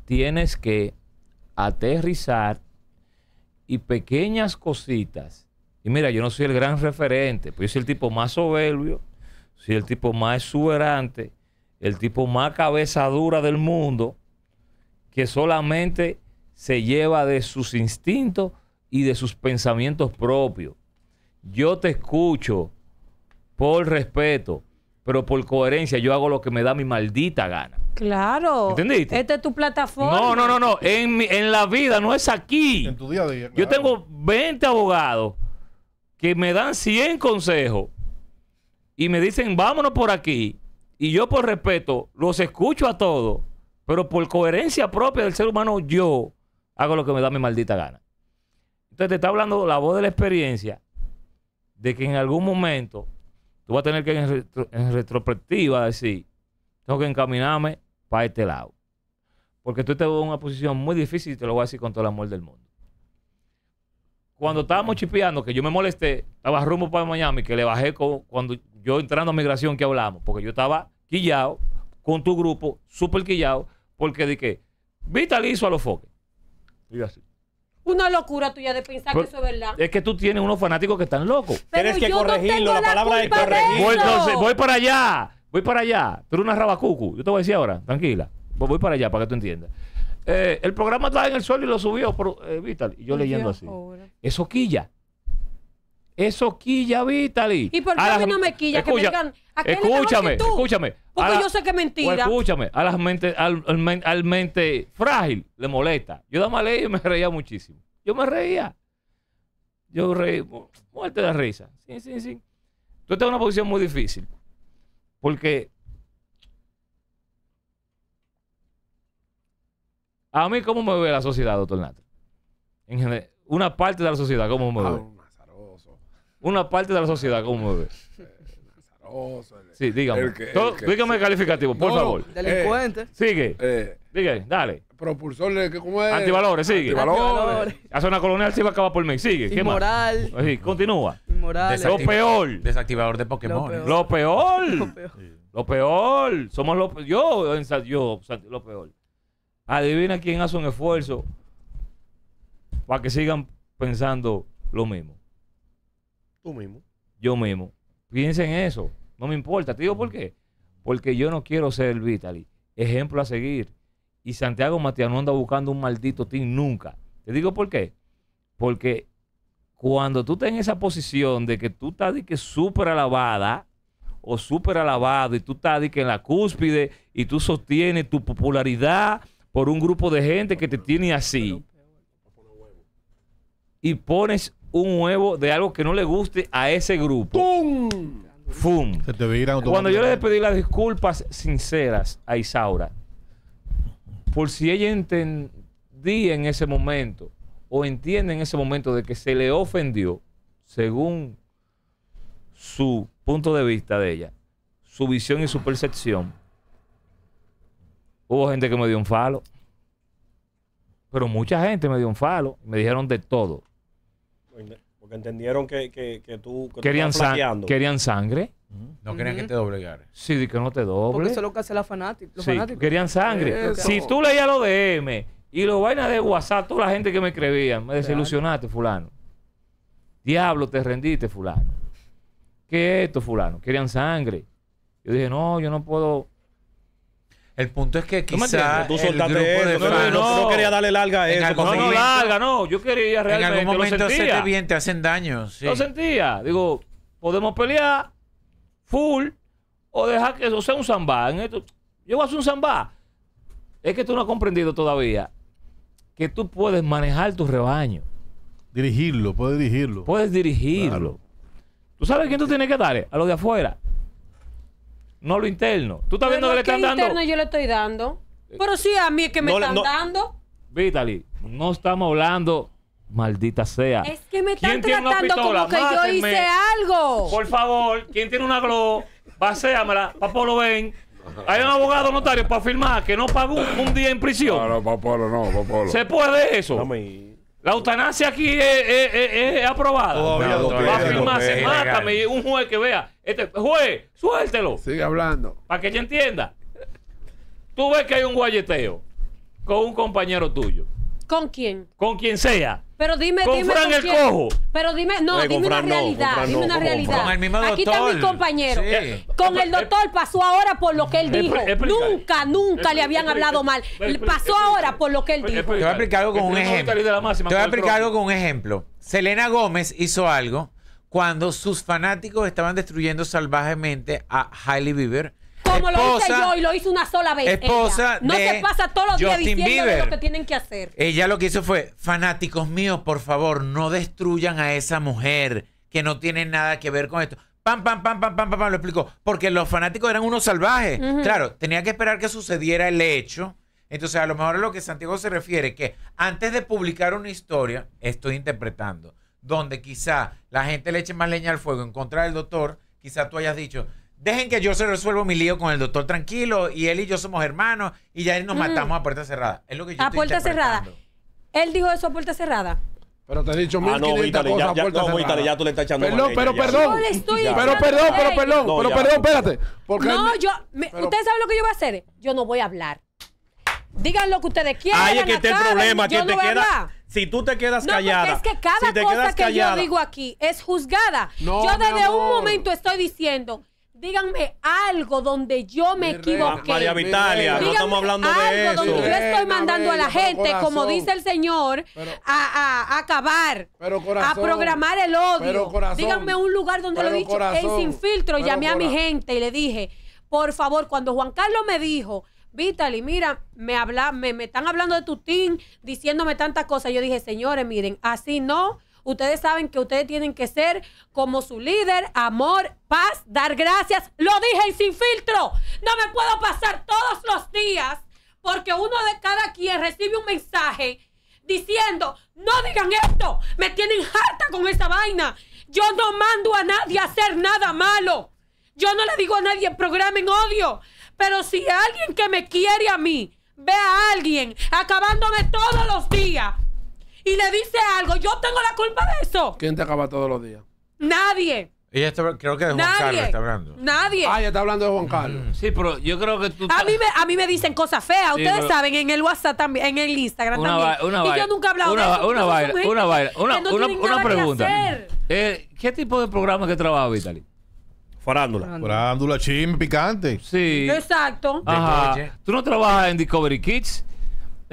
tienes que aterrizar y pequeñas cositas. Y mira, yo no soy el gran referente, pues yo soy el tipo más soberbio si el tipo más exuberante, el tipo más cabeza dura del mundo, que solamente se lleva de sus instintos y de sus pensamientos propios. Yo te escucho por respeto, pero por coherencia yo hago lo que me da mi maldita gana. Claro. ¿Entendiste? Esta es tu plataforma. No, no, no, no. En, la vida no es aquí. En tu día a día. Yo tengo 20 abogados que me dan 100 consejos y me dicen, vámonos por aquí, y yo por respeto los escucho a todos, pero por coherencia propia del ser humano, yo hago lo que me da mi maldita gana. Entonces te está hablando la voz de la experiencia de que en algún momento tú vas a tener que en, retrospectiva decir, tengo que encaminarme para este lado. Porque tú estás en una posición muy difícil y te lo voy a decir con todo el amor del mundo. Cuando estábamos chipeando, que yo me molesté, estaba rumbo para Miami, que le bajé cuando yo entrando a migración, ¿qué hablamos? Porque yo estaba quillado con tu grupo, súper quillado, porque dije, hizo a los foques. Y así. Una locura tuya de pensar que eso es verdad. Es que tú tienes unos fanáticos que están locos. Tienes que corregirlo, la, palabra es corregirlo. Voy, para allá, voy para allá. Tú eres una rabacucu. Yo te voy a decir ahora, tranquila. Voy para allá para que tú entiendas. Eh, el programa estaba en el suelo y lo subió por eh, Vital. Y yo leyendo así. Eso quilla. Eso quilla, Vitali. ¿Y por qué a, mí no me quilla? que me digan, escúchame, escúchame. Porque yo sé que es mentira. escúchame, a las mente, al, mente frágil le molesta. Yo daba ley y me reía muchísimo. Yo me reía. Yo reía, muerte de risa. Sí, sí, sí. Tú estás en una posición muy difícil. Porque a mí, ¿cómo me ve la sociedad, doctor Nato? una parte de la sociedad, ¿cómo me ah, ve? una parte de la sociedad como ves? Sí, dígame. dígame el calificativo, por favor. Eh, Delincuente. sigue. Dígame, eh, dale. Propulsor de ¿cómo es? Antivalores, sigue. Antivalores. Hace una colonia, así va a acabar por mí. Sigue. Inmoral. ¿Qué más? Sí, continúa. Inmoral. Lo peor. Desactivador de Pokémon. Lo peor. Lo peor. Lo peor. Somos lo peor. Yo, yo, lo peor. Adivina quién hace un esfuerzo para que sigan pensando lo mismo. Tú mismo. Yo mismo. Piensen en eso. No me importa. Te digo por qué. Porque yo no quiero ser el Vitali. Ejemplo a seguir. Y Santiago Matías no anda buscando un maldito team nunca. Te digo por qué. Porque cuando tú estás en esa posición de que tú estás de que súper alabada o súper alabado y tú estás de que en la cúspide y tú sostienes tu popularidad por un grupo de gente que te tiene así y pones un huevo de algo que no le guste a ese grupo. ¡Pum! ¡Fum! Cuando yo le pedí las disculpas sinceras a Isaura, por si ella entendía en ese momento o entiende en ese momento de que se le ofendió, según su punto de vista de ella, su visión y su percepción, hubo gente que me dio un falo. Pero mucha gente me dio un falo. Me dijeron de todo. Porque entendieron que, que, tú querían, querían sangre. No querían que te doblegara. Sí, que no te doble. Porque eso es lo que hace la fanática. sí, querían sangre. Eh, si tú leías los M y los vainas de WhatsApp, toda la gente que me escribía, me desilusionaste, fulano. Diablo, te rendiste, fulano. ¿Qué es esto, fulano? Querían sangre. Yo dije, no, yo no puedo el punto es que quizá tú No, quería darle larga a eso. no, no, larga, no. Yo quería realmente... En algún momento se bien, te hacen daño. sentía. Digo, podemos pelear full o dejar que eso sea un samba En esto, yo voy a hacer un samba Es que tú no has comprendido todavía que tú puedes manejar tu rebaño. Dirigirlo, puedes dirigirlo. Puedes dirigirlo. ¿Tú sabes quién tú tienes que darle? A los de afuera no lo interno. ¿Tú estás viendo que le están dando? interno yo le estoy dando? Eh, Pero sí, a mí es que me están dando. Vitaly, no estamos hablando, maldita sea. Es que me están tratando como que yo hice algo. Por favor, quien tiene una glow, baseámela, papá lo ven. Hay un abogado notario para firmar que no pagó un, día en prisión. No, no, Papolo, no, Papolo. ¿Se puede eso? No la eutanasia aquí es, aprobada. va a firmarse, mátame. Un juez que vea. Este, juez, suéltelo. Sigue hablando. Para que yo entienda. Tú ves que hay un guayeteo con un compañero tuyo. ¿Con quién? Con quien sea. Pero dime, con dime. Fran el cojo. Pero dime, no, eh, dime una realidad. dime una con realidad. el mismo doctor. Aquí está mi compañero. Con el doctor pasó ahora por lo que él eh, dijo. Eh, nunca, nunca le habían hablado mal. pasó ahora por lo que él dijo. Te voy a explicar algo con un ejemplo. Te voy a explicar algo con un ejemplo. Selena Gómez hizo algo cuando sus fanáticos estaban destruyendo salvajemente a Hailey Bieber como lo hice yo y lo hice una sola vez. Esposa. No se pasa todos los días lo que tienen que hacer. Ella lo que hizo fue: fanáticos míos, por favor, no destruyan a esa mujer que no tiene nada que ver con esto. Pam, pam, pam, pam, pam, pam, lo explicó. Porque los fanáticos eran unos salvajes. Claro, tenía que esperar que sucediera el hecho. Entonces, a lo mejor a lo que Santiago se refiere, que antes de publicar una historia, estoy interpretando, donde quizá la gente le eche más leña al fuego en contra del doctor, quizá tú hayas dicho, dejen que yo se resuelva mi lío con el doctor tranquilo y él y yo somos hermanos y ya él nos mm. matamos a puerta cerrada. Es lo que A puerta cerrada. Él dijo eso a puerta cerrada. Pero te he dicho mil ah, no, cosas a puerta cerrada... ya tú le estás echando Perdón, pero, perdón, pero, perdón pero perdón. Pero perdón, espérate. no, yo... ¿Ustedes saben lo que yo voy a hacer? Yo no voy a hablar. Digan lo que ustedes quieran. Ahí es que está el problema, te queda... Si tú te quedas callada. No, es que cada cosa que yo digo aquí es juzgada. yo desde un momento estoy diciendo díganme algo donde yo me equivoqué. María Vitalia, no estamos hablando de eso. Donde yo estoy mandando a la gente, como dice el Señor, a, acabar, a programar el odio. díganme un lugar donde lo he dicho. En sin filtro, llamé a mi gente y le dije, por favor, cuando Juan Carlos me dijo, Vitali, mira, me, habla, me, me están hablando de tu team, diciéndome tantas cosas. Yo dije, señores, miren, así no Ustedes saben que ustedes tienen que ser como su líder, amor, paz, dar gracias. Lo dije sin filtro. No me puedo pasar todos los días porque uno de cada quien recibe un mensaje diciendo, no digan esto, me tienen harta con esa vaina. Yo no mando a nadie a hacer nada malo. Yo no le digo a nadie, programen odio. Pero si alguien que me quiere a mí ve a alguien acabándome todos los días y le dice algo, yo tengo la culpa de eso. ¿Quién te acaba todos los días? Nadie. Y esto creo que de Juan Carlos está hablando. Nadie. Ah, ya está hablando de Juan mm. Carlos. Sí, pero yo creo que tú. A mí me, a mí me dicen cosas feas. Ustedes saben, en el WhatsApp también, en el Instagram también. una y yo nunca he hablado una de eso. una una vaina- una- una- una pregunta. Eh, ¿Qué tipo de programa que trabaja Vitaly? Farándula. farándula chisme, picante. Sí. Exacto. Ajá. ¿Tú no trabajas en Discovery Kids?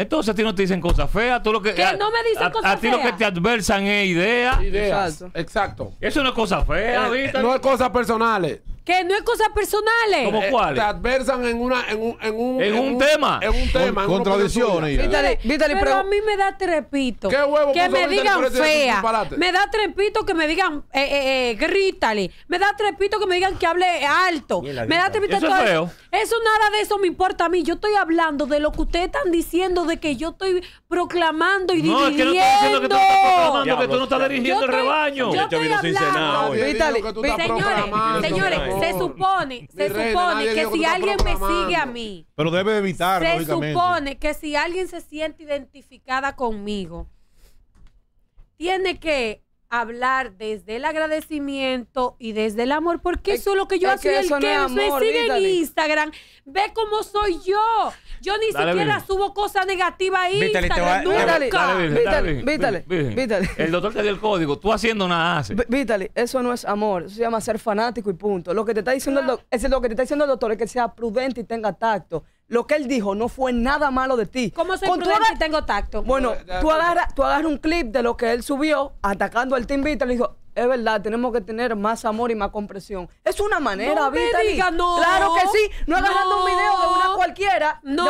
Entonces a ti no te dicen cosas feas, a, no me cosas A ti lo que te adversan es ideas. Exacto. Exacto. Eso no es cosa fea, eh, ¿viste? Eh, no es cosas personales. Que no es cosas personales. Eh. ¿Cómo eh, cuál... Te adversan en, una, en, un, en, un, En un tema. En un tema. en contradicciones. Pero a mí me da trepito. ¿Qué huevo que me digan fea. Me da trepito que me digan, eh, eh, eh, grítale. Me da trepito que me digan que hable alto. Me da trepito Eso es feo. Eso nada de eso me importa a mí. Yo estoy hablando de lo que ustedes están diciendo, de que yo estoy proclamando y No, es que no estoy diciendo que tú no estás proclamando, que tú no estás dirigiendo el rebaño. yo estoy hablando. Señores, señores, se supone, se supone que si alguien me sigue a mí, pero debe evitar, se supone que si alguien se siente identificada conmigo, tiene que hablar desde el agradecimiento y desde el amor, porque eso es lo que yo hacía. El que me sigue en Instagram, ve cómo soy yo. Yo ni siquiera subo cosas negativas ahí. Vítale, vítale, vítale, El doctor te dio el código, tú haciendo nada haces. Vítale, eso no es amor, eso se llama ser fanático y punto. Lo que te está diciendo, es lo que te está diciendo el doctor es que sea prudente y tenga tacto lo que él dijo no fue nada malo de ti. ¿Cómo soy Con prudente tengo tacto? Bueno, eh, tú agarras un clip de lo que él subió atacando al Team Vita y le dijo, es verdad, tenemos que tener más amor y más comprensión Es una manera, no no, claro que sí. No agarrando un video de una cualquiera. No,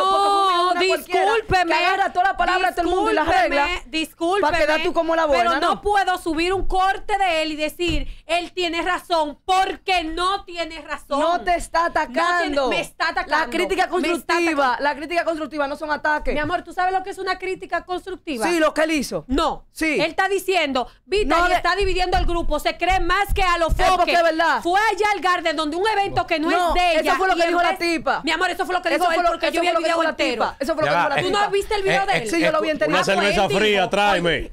no discúlpeme. que agarra todas las palabras del mundo y las reglas. Discúlpeme. Para quedar tú como la buena. Pero no, puedo subir un corte de él y decir, él tiene razón, porque no tiene razón. No te está atacando. me está atacando. La crítica constructiva. La crítica constructiva no son ataques. Mi amor, ¿tú sabes lo que es una crítica constructiva? Sí, lo que él hizo. No. Sí. Él está diciendo, Vita, está dividiendo el grupo se cree más que a los verdad. Fue allá al Garden donde un evento que no, es de ella. Eso fue lo que dijo la tipa. Mi amor, eso fue lo que dijo él porque yo vi el video entero. Eso fue lo que dijo la tipa. ¿Tú no viste el video eh, de eh, él? Sí, yo lo vi entero. Una cerveza fría, tráeme.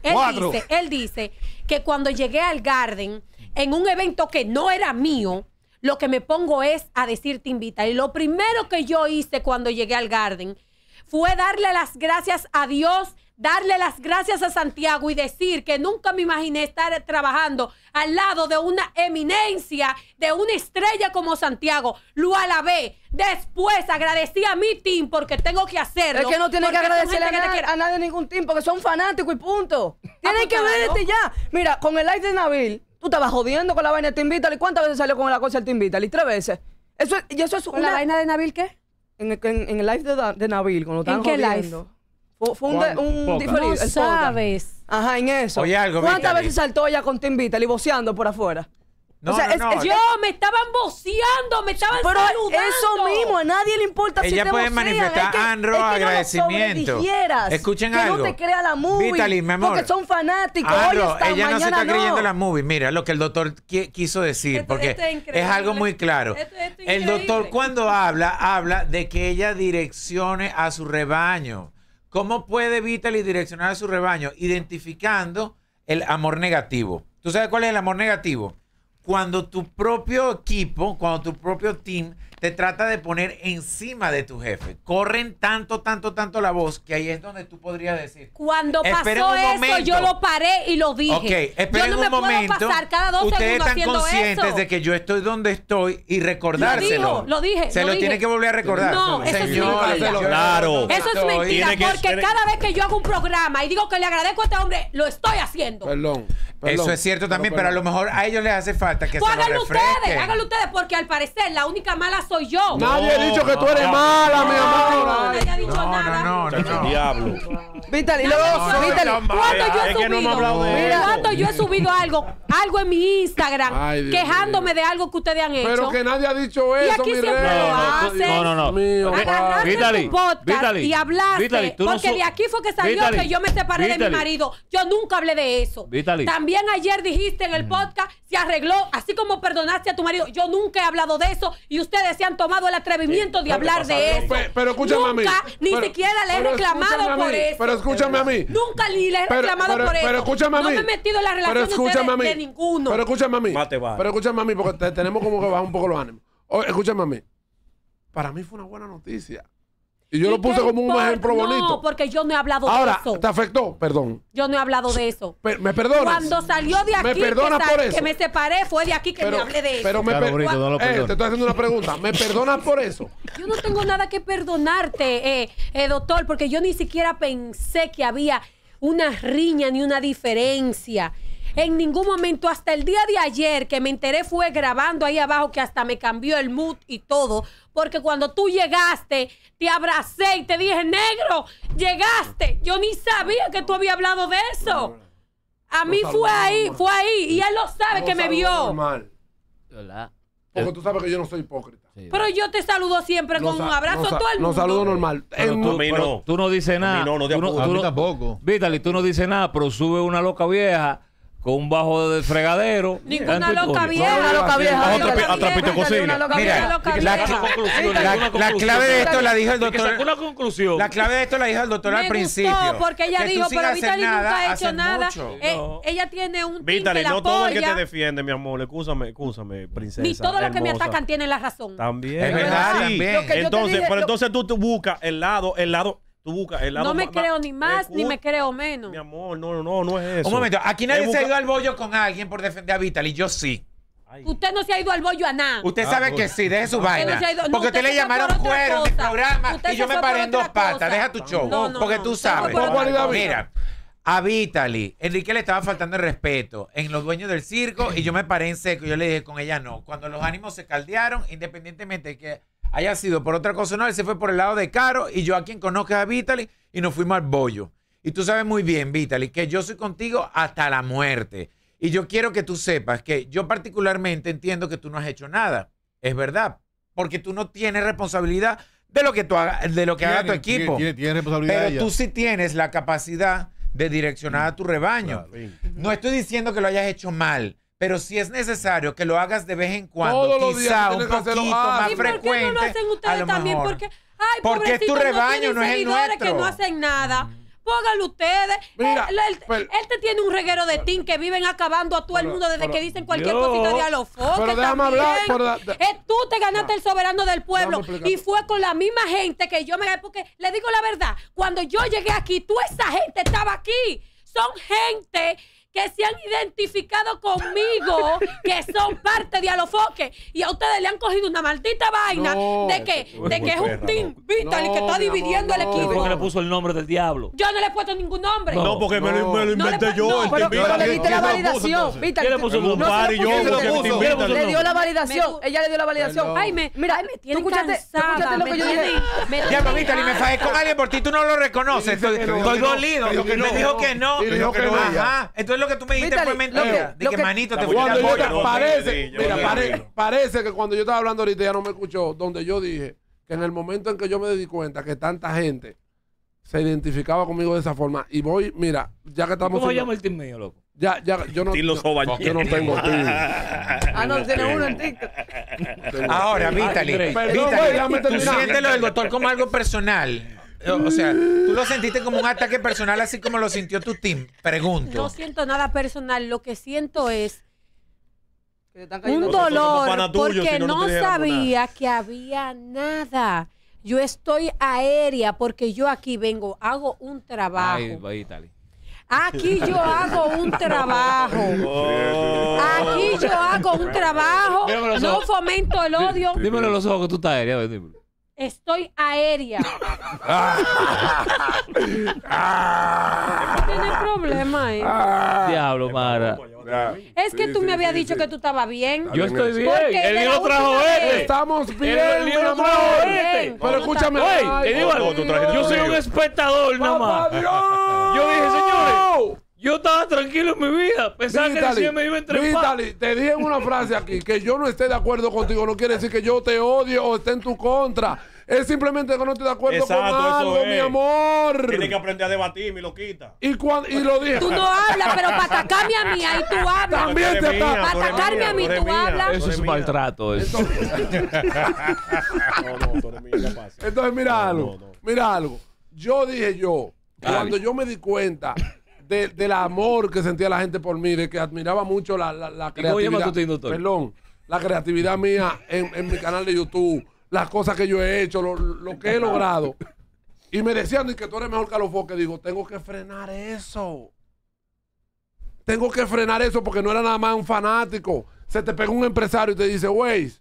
Él dice que cuando llegué al Garden en un evento que no era mío, lo que me pongo es a decir te invita. Y lo primero que yo hice cuando llegué al Garden fue darle las gracias a Dios darle las gracias a Santiago y decir que nunca me imaginé estar trabajando al lado de una eminencia, de una estrella como Santiago. Lo alabé. Después agradecí a mi team porque tengo que hacerlo. Es que no tiene que agradecerle a, nadie, a ningún team porque son fanáticos y punto. Ah, Tienen pues que verte ya. Mira, con el live de Nabil, tú estabas jodiendo con la vaina de Team Vitaly. ¿Cuántas veces salió con la cosa el Te Vitaly? Tres veces. Eso, y eso es ¿Con una... la vaina de Nabil qué? En, el live de, de Nabil, cuando estaban ¿En qué Live? Fue un, sabes. Ajá, en eso. Oye, algo, ¿Cuántas veces saltó ella con Tim Vitaly boceando por afuera? No, o sea, no, yo me estaban boceando, me estaban pero Eso mismo, a nadie le importa ella si te puede manifestar es que, agradecimiento. Escuchen que algo. no te crea la movie. mi amor. Porque son fanáticos. Anro, ella no se está creyendo la movie. Mira lo que el doctor quiso decir, porque es, algo muy claro. el doctor cuando habla, habla de que ella direccione a su rebaño ¿Cómo puede y direccionar a su rebaño? Identificando el amor negativo. ¿Tú sabes cuál es el amor negativo? Cuando tu propio equipo, cuando tu propio team te trata de poner encima de tu jefe. Corren tanto, tanto, tanto la voz que ahí es donde tú podrías decir. Cuando pasó eso, yo lo paré y lo dije. Ok, esperen un momento. Puedo pasar cada Ustedes están conscientes de que yo estoy donde estoy y recordárselo. Lo, lo dije. Se lo, tiene que volver a recordar. No, eso es mentira. Claro. Eso es mentira, porque cada vez que yo hago un programa y digo que le agradezco a este hombre, lo estoy haciendo. Perdón. eso es cierto también, pero a lo mejor a ellos les hace falta que pues se lo ustedes, háganlo ustedes, porque al parecer la única mala soy yo. Nadie ha dicho que tú eres mala, mi amor. Nadie ha dicho nada. No, no, no. Diablo. Vítale, no. ¿cuánto yo he subido? ¿cuánto yo he subido algo? Algo en mi Instagram quejándome de algo que ustedes han hecho. Pero que nadie ha dicho eso, Y aquí siempre lo haces. No, no, no. Agarraste tu podcast y hablaste. Porque de aquí fue que salió que yo me separé de mi marido. Yo nunca hablé de eso. También ayer dijiste en el mm. podcast, se arregló, así como perdonaste a tu marido. Yo nunca he hablado de eso y ustedes se han tomado el atrevimiento de hablar de eso. Pero, escúchame a mí. ni siquiera le he reclamado por eso. Pero escúchame a mí. Nunca ni le he reclamado por eso. Pero escúchame a mí. No me he metido en la relación de, ninguno. Pero escúchame a mí. Pero escúchame a mí, porque tenemos como que bajar un poco los ánimos. Escúchame a mí. Para mí fue una buena noticia. Y yo lo puse como un ejemplo bonito. No, porque yo no he hablado de eso. Ahora, ¿te afectó? Perdón. Yo no he hablado de eso. ¿Me perdonas? Cuando salió de aquí, que, me separé, fue de aquí que me hablé de eso. Pero me eh, te estoy haciendo una pregunta. ¿Me perdonas por eso? Yo no tengo nada que perdonarte, eh, eh, doctor, porque yo ni siquiera pensé que había una riña ni una diferencia en ningún momento, hasta el día de ayer que me enteré fue grabando ahí abajo que hasta me cambió el mood y todo, porque cuando tú llegaste, te abracé y te dije, negro, llegaste. Yo ni sabía que tú habías hablado de eso. A mí fue ahí, fue ahí, y él lo sabe que me vio. Normal. Hola. Porque tú sabes que yo no soy hipócrita. pero yo te saludo siempre con un abrazo a todo el mundo. No saludo normal. tú, no, dices nada. No, no, tú, tampoco. tú no dices nada, pero sube una loca vieja con un bajo de fregadero. Ninguna loca vieja. Ninguna loca vieja. Mira, la clave de esto la dijo el doctor. la conclusión. La clave de esto la dijo el doctor al principio. No, porque ella dijo, pero Vitali nunca ha hecho nada. Eh, ella tiene un Vitali, no todo el que te defiende, mi amor. Excúsame, excúsame, princesa. Ni todos los que me atacan tienen la razón. También. Es verdad, Entonces, entonces tú buscas el lado, el lado Tú buscas el lado No me creo ni más ni me creo menos. Mi amor, no, no, no es eso. Un momento, aquí nadie se ha ido al bollo con alguien por defender a Vitaly. Yo sí. Usted no se ha ido al bollo a nada. Usted ah, sabe que sí, deje su vaina. porque usted, le llamaron cuero en mi programa y yo me paré en dos patas. Deja tu show. porque tú sabes. Mira, a Vitali. Enrique le estaba faltando el respeto en los dueños del circo y yo me paré en seco. Yo le dije, con ella no. Cuando los ánimos se caldearon, independientemente de que haya sido por otra cosa o no, él se fue por el lado de Caro y yo a quien conozca a Vitali y nos fuimos al bollo. Y tú sabes muy bien, Vitali, que yo soy contigo hasta la muerte. Y yo quiero que tú sepas que yo particularmente entiendo que tú no has hecho nada. Es verdad. Porque tú no tienes responsabilidad de lo que, tú haga, de lo que haga tu equipo. Pero tú sí tienes la capacidad de direccionar a tu rebaño. No estoy diciendo que lo hayas hecho mal. Pero si es necesario que lo hagas de vez en cuando, quizá un poquito más frecuente. Porque, porque es tu rebaño, no, es el nuestro. que no hacen nada. Pónganlo ustedes. Mira, eh, él, tiene un reguero de tin que viven acabando a todo el mundo desde que dicen cualquier cosita de alofoque. Pero déjame hablar. Eh, tú te ganaste el soberano del pueblo y fue con la misma gente que yo me Porque le digo la verdad, cuando yo llegué aquí, tú esa gente estaba aquí. Son gente que se han identificado conmigo, que son parte de Alofoque, y a ustedes le han cogido una maldita vaina de que, de que es un team que está dividiendo el equipo. ¿Por qué le puso el nombre del diablo. Yo no le he puesto ningún nombre. No, porque me lo, inventé yo. el pero, pero le diste la validación. Vital, ¿Quién le puso el nombre? Le dio la validación. Ella le dio la validación. Ay, me, mira, me tiene lo que yo dije. Diablo, Vital, y me fajé con alguien por ti, tú no lo reconoces. Estoy dolido. Me dijo que no. Me dijo que no. Ajá. Entonces lo que tú me dijiste fue mentira. que, manito, te fuiste Parece, que cuando yo estaba hablando ahorita ya no me escuchó, donde yo dije que en el momento en que yo me di cuenta que tanta gente se identificaba conmigo de esa forma y voy, mira, ya que estamos... ¿Cómo se llama el team mío, loco? Ya, ya, yo no, yo, yo no tengo [laughs] team. ah, no, tiene uno en TikTok. Ahora, Vitaly tú siéntelo del doctor como algo personal. O sea, tú lo sentiste como un ataque personal, así como lo sintió tu team. Pregunto. No siento nada personal. Lo que siento es un dolor porque no sabía que había nada. Yo estoy aérea porque yo aquí vengo, hago un trabajo. Aquí yo hago un [laughs] trabajo. Aquí yo hago un trabajo. No fomento el odio. Dímelo en los ojos que tú estás aérea. Estoy aérea. No [laughs] Tiene problema eh. Ah. Diablo, Mara. Es que tú me habías dicho que tú estabas bien. Yo estoy bien. El Él trajo este. Estamos bien, el mi este. amor. Pero escúchame. Yo soy un espectador nada más. Yo dije, señores, yo estaba tranquilo en mi vida. Pensaba que decía me iba a entregar. Vitali, te dije una frase aquí, que yo no esté de acuerdo contigo, no quiere decir que yo te odio o esté en tu contra. Es simplemente que no estoy de acuerdo con algo, mi amor. Tienes que aprender a debatir, mi loquita. Y, y lo dije. Tú no hablas, pero para atacarme a mí, ahí tú hablas. También te atacas. Para atacarme a mí, tú, hablas. Eso es maltrato. Eso. Entonces, no, no, lo Entonces, mira algo. Mira algo. Yo dije yo, cuando yo me di cuenta de, del amor que sentía la gente por mí, de que admiraba mucho la, la, creatividad. Perdón, la creatividad mía en, mi canal de YouTube, las cosas que yo he hecho, lo, que he logrado. Y me decían que tú eres mejor que los foques. Digo, tengo que frenar eso. Tengo que frenar eso porque no era nada más un fanático. Se te pega un empresario y te dice, wey,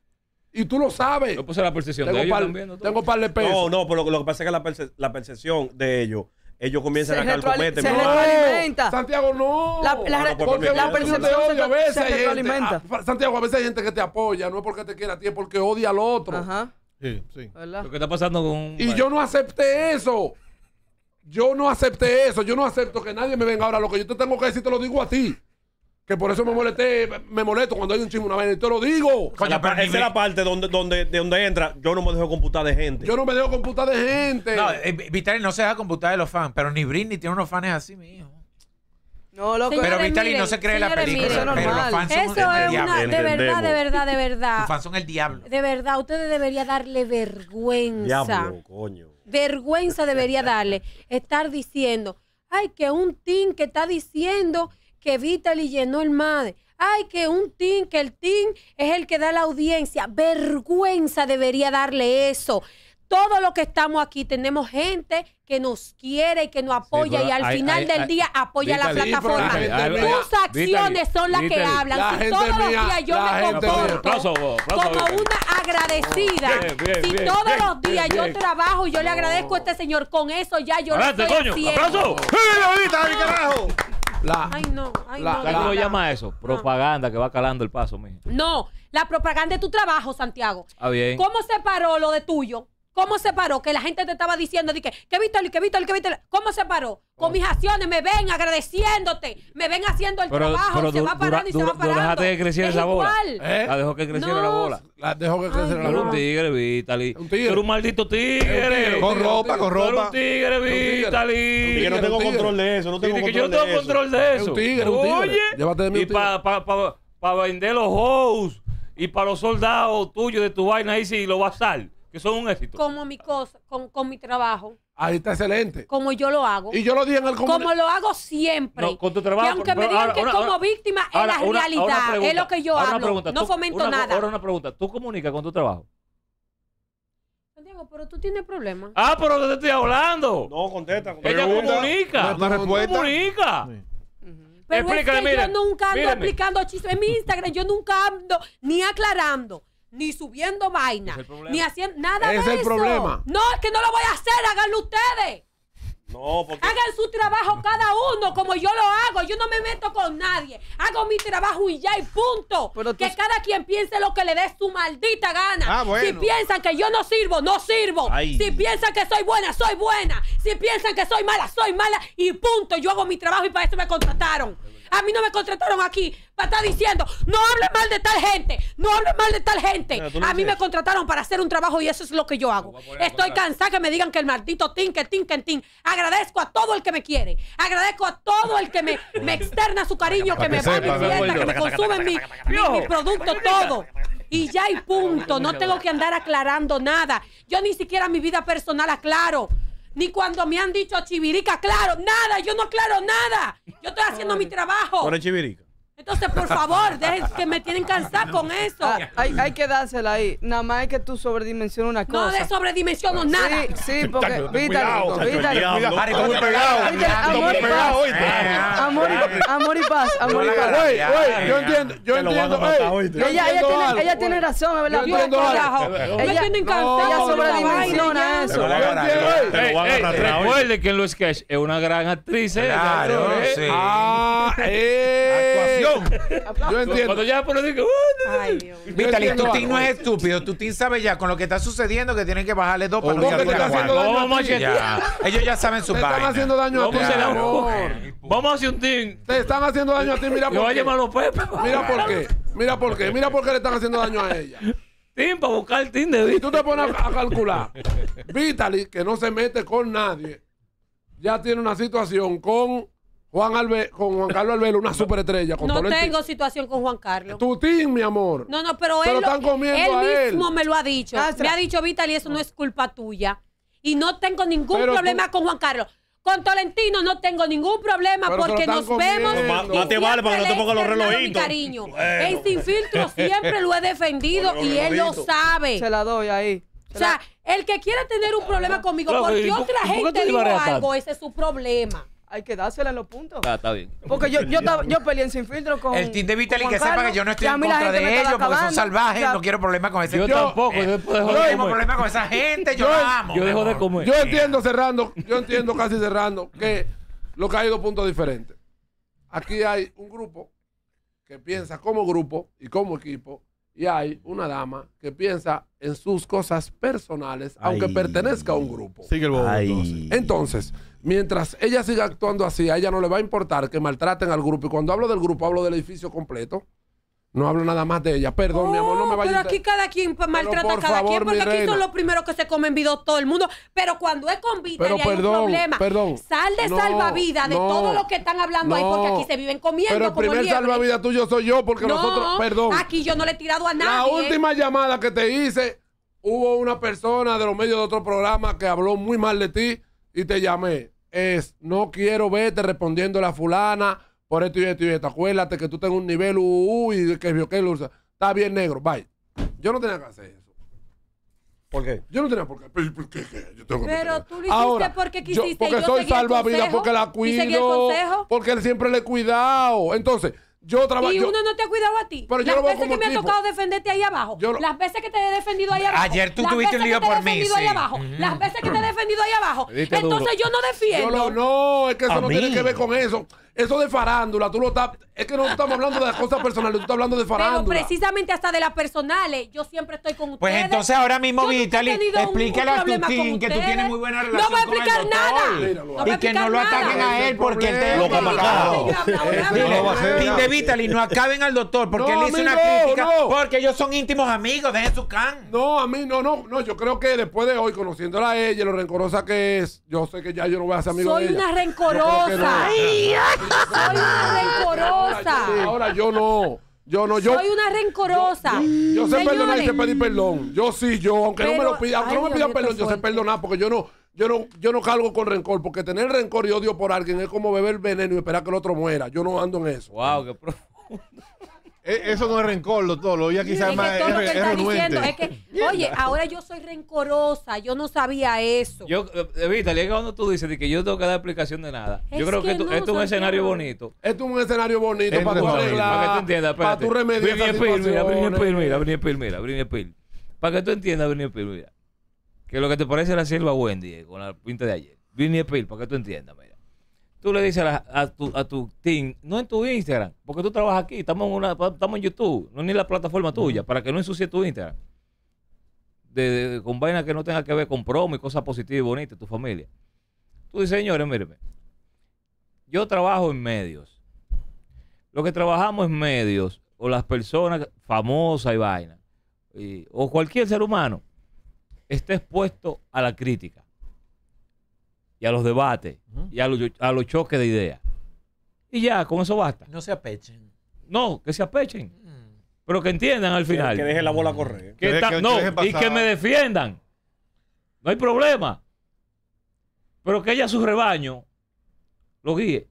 y tú lo sabes. Yo puse la percepción de ellos par, también, Tengo par de pesos. No, no, pero lo, que pasa es que la, la percepción de ellos ellos comienzan a calcometer Se retroalimenta. Santiago, no. La, la, la, percepción odia, a veces se retroalimenta. Ah, Santiago, a veces hay gente que te apoya, no es porque te quiera a ti, es porque odia al otro. Ajá. Sí, sí. ¿Verdad? Lo que está pasando con... Y yo no acepté eso. Yo no acepté eso. Yo no acepto que nadie me venga ahora. Lo que yo te tengo que decir te lo digo a ti. Que por eso me molesté, me molesto cuando hay un chisme una vez. te lo digo. pero esa es la parte donde, donde, de donde entra. Yo no me dejo computar de gente. Yo no me dejo computar de gente. No, eh, Vitaly no se deja computar de los fans. Pero ni Britney tiene unos fans así, míos. No, loco. Señores, pero Vitali no se cree la película. Miren, pero normal. los fans son eso el es diablo. Una, de verdad, de verdad, de verdad. Los fans son el diablo. De verdad, ustedes deberían darle vergüenza. Diablo, coño. Vergüenza debería darle estar diciendo, ay, que un team que está diciendo que Vitali llenó el madre. Ay, que un team, que el team es el que da la audiencia. Vergüenza debería darle eso. Todos los que estamos aquí tenemos gente que nos quiere y que nos apoya y al final del día apoya la plataforma. Tus acciones son las que hablan. si todos los días yo me comporto como una agradecida, si todos los días yo trabajo y yo le agradezco a este señor, con eso ya yo lo estoy coño. La, ay, no, ay, no. llama eso? Propaganda que va calando el paso, mijo. No, la propaganda de tu trabajo, Santiago. Ah, ¿Cómo se paró lo de tuyo? ¿Cómo se paró? Que la gente te estaba diciendo, de que, que Víctor, que Víctor, que Víctor. ¿Cómo se paró? Con oh. mis acciones me ven agradeciéndote, me ven haciendo el trabajo, y se va parando y se va parando. La dejaste que creciera esa ¿Eh? bola. La dejó que creciera la bola. La dejó que creciera la bola. un tigre, Vitali. Un tigre. un maldito tigre. Con ropa, con ropa. un tigre, Vitali. Que no tengo control de eso. No tengo Que yo no tengo control de eso. Un tigre, un tigre. Oye. Llévate de Y para vender los hoes y para los soldados tuyos de tu vaina ahí sí lo vas a salir son un éxito. Como mi cosa, con, mi trabajo. Ahí está excelente. Como yo lo hago. Y yo lo dije en el Como lo hago siempre. con tu trabajo. Y aunque me digan que como víctima es la realidad, es lo que yo hago no fomento nada. Ahora una pregunta. ¿Tú comunicas con tu trabajo? Santiago, pero tú tienes problemas. Ah, pero te estoy hablando. No, contesta. Ella comunica. No comunica. Sí. Pero mira, yo nunca ando explicando chistes. En mi Instagram yo nunca ando ni aclarando ni subiendo vaina, ni haciendo nada ¿Es de el Problema. No, es que no lo voy a hacer, háganlo ustedes. No, porque... Hagan su trabajo cada uno como yo lo hago. Yo no me meto con nadie. Hago mi trabajo y ya y punto. que cada quien piense lo que le dé su maldita gana. Ah, si piensan que yo no sirvo, no sirvo. Si piensan que soy buena, soy buena. Si piensan que soy mala, soy mala y punto. Yo hago mi trabajo y para eso me contrataron. A mí no me contrataron aquí para estar diciendo, no hable mal de tal gente, no hable mal de tal gente. a mí me contrataron para hacer un trabajo y eso es lo que yo hago. Estoy cansada que me digan que el maldito Tin, que tin. Agradezco a todo el que me quiere. Agradezco a todo el que me, externa su cariño, que, me a mi que me consume mi, producto, todo y ya hay punto. No tengo que andar aclarando nada. Yo ni siquiera mi vida personal aclaro ni cuando me han dicho chivirica, claro, nada, yo no aclaro nada. Yo estoy haciendo mi trabajo. Por chivirica. Entonces, por favor, dejen que me tienen cansado con eso. Ah, hay, que dársela ahí. Nada más es que tú sobredimensionas una cosa. No le sobredimensiono nada. Sí, sí, porque. es pegado. Amor y paz, amor y paz. Oye, yo entiendo, yo entiendo. Ella, ella, tiene, ella tiene razón, ¿verdad? Yo entiendo Ella tiene encantado. Ella sobredimensiona eso. Recuerde que en los es una gran actriz. ¿eh? Claro, sí. ¿eh? Ah, [laughs] eh. Yo entiendo. Cuando ya por digo, Ay, Vitaly, tu team no es estúpido. Tu team sabe ya con lo que está sucediendo que tienen que bajarle dos para oh, no llegar a Juan. Ellos ya saben su parte. Te están haciendo daño a ti. Vamos a hacer un team. Te están haciendo daño a ti, mira por qué. Mira por qué. Mira por qué. Mira por qué le están haciendo daño a ella. Tim, para buscar el team de Y tú te pones a, a calcular. Vitaly, que no se mete con nadie, ya tiene una situación con Juan Albe, con Juan Carlos Albelo, una superestrella. Con no tengo situación con Juan Carlos. Tu team, mi amor. No, no, pero, él, mismo me lo ha dicho. Me ha dicho, Vital, y eso no es culpa tuya. Y no tengo ningún problema con Juan Carlos. Con Tolentino no tengo ningún problema porque nos vemos. No te vale para no te los relojitos. cariño. sin filtro siempre lo he defendido y él lo sabe. Se la doy ahí. O sea, el que quiera tener un problema conmigo porque otra gente dijo algo, ese es su problema. Hay que dársela en los puntos. Ah, está bien. Porque yo, yo, yo peleé en sin filtro con. El team de Vitali que sepa que yo no estoy en contra de ellos porque son salvajes, no quiero problemas con ese Yo tampoco, yo no tengo problemas con esa gente, yo, la amo. Yo dejo de comer. Yo entiendo cerrando, yo entiendo casi cerrando que lo que hay dos puntos diferentes. Aquí hay un grupo que piensa como grupo y como equipo y hay una dama que piensa en sus cosas personales aunque pertenezca a un grupo. Sigue el bobo. Entonces, Mientras ella siga actuando así, a ella no le va a importar que maltraten al grupo. Y cuando hablo del grupo, hablo del edificio completo. No hablo nada más de ella. Perdón, mi amor, no me oh, vaya Pero aquí cada quien maltrata a cada quien, porque aquí son los primeros que se comen vidos todo el mundo. Pero cuando es con vida y hay un problema, sal de salvavidas de todos todo lo que están hablando ahí, porque aquí se viven comiendo. Pero el primer salvavidas tuyo soy yo, porque nosotros. Perdón. Aquí yo no le he tirado a nadie. La última llamada que te hice, hubo una persona de los medios de otro programa que habló muy mal de ti y te llamé, es no quiero verte respondiendo a la fulana por esto y esto y esto. Acuérdate que tú tengas un nivel ...uy... uh, y que lo que Está bien negro, bye. Yo no tenía que hacer eso. ¿Por qué? Yo no tenía por qué. ¿Por qué? Pero tú lo hiciste porque quisiste. Yo, porque soy salvavidas, porque la cuido. Porque él siempre le he cuidado. Entonces, yo trabajo. Y uno no te ha cuidado a ti. Pero yo las veces que me ha tocado defenderte ahí abajo. Las veces que te he defendido ahí abajo. Ayer tú tuviste un lío por mí. Sí. Ahí abajo, Las veces que te he defendido ahí abajo. Entonces yo no defiendo. No, no, es que eso no tiene que ver con eso. Eso de farándula, tú lo estás. Es que no estamos hablando de las cosas personales, tú estás hablando de farándula. Pero precisamente hasta de las personales, yo siempre estoy con pues ustedes. Pues entonces ahora mismo, Vitali, explícale a tu que tú tienes muy buena relación. No voy a explicar nada. y que no lo ataquen a él porque él te lo Team de Vitali, no acaben al doctor porque él hizo una crítica. Porque ellos son íntimos amigos, dejen su can. No, a mí no, no, no. Yo creo que después de hoy, conociéndola a ella, lo rencorosa que es, yo sé que ya yo no voy a ser amigo de ella. Soy una rencorosa. Soy una rencorosa. Ahora, yo no. Yo no, yo. Soy una rencorosa. Yo, sé perdonar y te pedí perdón. Yo sí, yo, aunque no me lo pida, aunque no me pidan perdón, yo sé perdonar porque yo no, yo no, yo no cargo con rencor, porque tener rencor y odio por alguien es como beber veneno y esperar que el otro muera. Yo no ando en eso. Wow, qué profundo. Eh, eso no es rencor, lo todo. Lo ya quizás es que todo lo que diciendo es que, oye, ahora yo soy rencorosa, yo no sabía eso. Yo, Evita, eh, eh, llega cuando tú dices que yo tengo que dar explicación de nada. yo creo que, esto, es un escenario bonito. Esto es un escenario bonito para tu arreglar. Para que tú entiendas, Para remediar mira, Britney mira, mira, Para que tú entiendas, para Pil, mira. Que lo que te parece la selva Wendy con la pinta de ayer. Britney Pil, para que tú entiendas, tú le dices a, tu, a, tu, team, no en tu Instagram, porque tú trabajas aquí, estamos en, una, estamos en YouTube, no ni la plataforma tuya, para que no ensucie tu Instagram. De, con vaina que no tenga que ver con promo y cosas positivas y bonitas, tu familia. Tú dices, señores, mireme, yo trabajo en medios. Lo que trabajamos en medios, o las personas famosas y vainas, o cualquier ser humano, está expuesto a la crítica y a los debates y a los, choques de ideas. Y ya, con eso basta. No se apechen. No, que se apechen. Pero que entiendan al final. Que, deje dejen la bola correr. Que no, y que me defiendan. No hay problema. Pero que ella su rebaño lo guíe.